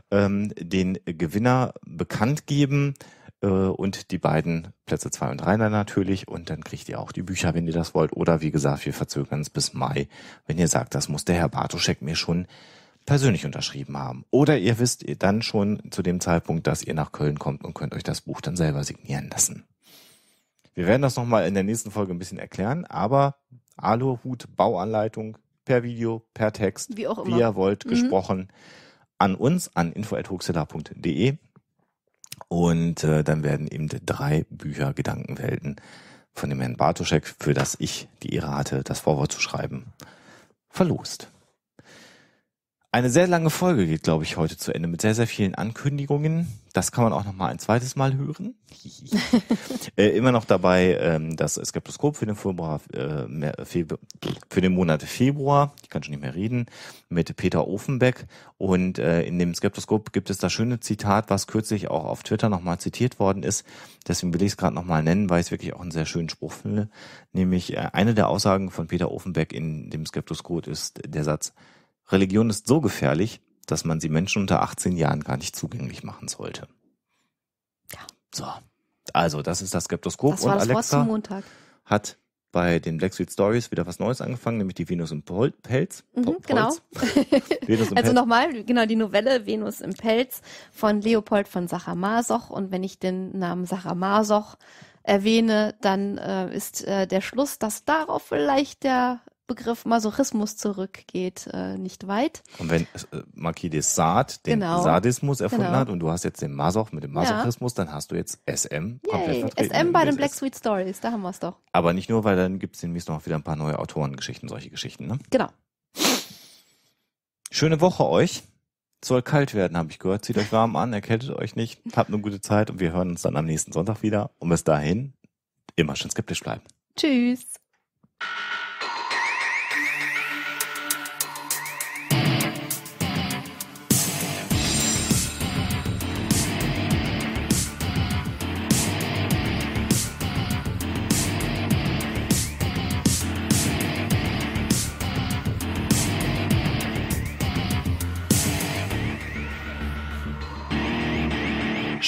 ähm, den Gewinner bekannt geben. Äh, und die beiden Plätze zwei und drei dann natürlich. Und dann kriegt ihr auch die Bücher, wenn ihr das wollt. Oder wie gesagt, wir verzögern es bis Mai, wenn ihr sagt, das muss der Herr Bartoschek mir schon persönlich unterschrieben haben. Oder ihr wisst dann schon zu dem Zeitpunkt, dass ihr nach Köln kommt und könnt euch das Buch dann selber signieren lassen. Wir werden das nochmal in der nächsten Folge ein bisschen erklären, aber Aluhut Bauanleitung per Video, per Text, wie, auch immer. wie ihr wollt, mhm. gesprochen an uns an info@huxilla.de und äh, dann werden eben drei Bücher Gedankenwelten von dem Herrn Bartoschek, für das ich die Ehre hatte, das Vorwort zu schreiben, verlost. Eine sehr lange Folge geht, glaube ich, heute zu Ende mit sehr, sehr vielen Ankündigungen. Das kann man auch noch mal ein zweites Mal hören. [LAUGHS] äh, immer noch dabei ähm, das Skeptoskop für den, Februar, äh, Februar, für den Monat Februar. Ich kann schon nicht mehr reden. Mit Peter Ofenbeck. Und äh, in dem Skeptoskop gibt es das schöne Zitat, was kürzlich auch auf Twitter noch mal zitiert worden ist. Deswegen will ich es gerade noch mal nennen, weil ich es wirklich auch einen sehr schönen Spruch finde. Nämlich äh, eine der Aussagen von Peter Ofenbeck in dem Skeptoskop ist der Satz Religion ist so gefährlich, dass man sie Menschen unter 18 Jahren gar nicht zugänglich machen sollte. Ja. So. Also, das ist das Skeptoskop. Das und das Alexa hat bei den Black Street Stories wieder was Neues angefangen, nämlich die Venus im Pol Pelz. Mhm, Pol genau. [LAUGHS] Also Pelz. also nochmal, genau, die Novelle Venus im Pelz von Leopold von Sacher-Masoch. Und wenn ich den Namen Sacher-Masoch erwähne, dann äh, ist äh, der Schluss, dass darauf vielleicht der Begriff Masochismus zurückgeht, äh, nicht weit. Und wenn äh, Marquis de Sade den genau. Sadismus genau. erfunden genau. hat und du hast jetzt den Masoch mit dem Masochismus, ja. dann hast du jetzt SM Yay. SM bei den Black Sweet Stories, da haben wir es doch. Aber nicht nur, weil dann gibt es demnächst noch wieder ein paar neue Autorengeschichten, solche Geschichten, ne? Genau. Schöne Woche euch. Soll kalt werden, habe ich gehört. Zieht euch warm an, erkältet euch nicht, habt eine gute Zeit und wir hören uns dann am nächsten Sonntag wieder. Und bis dahin immer schön skeptisch bleiben. Tschüss.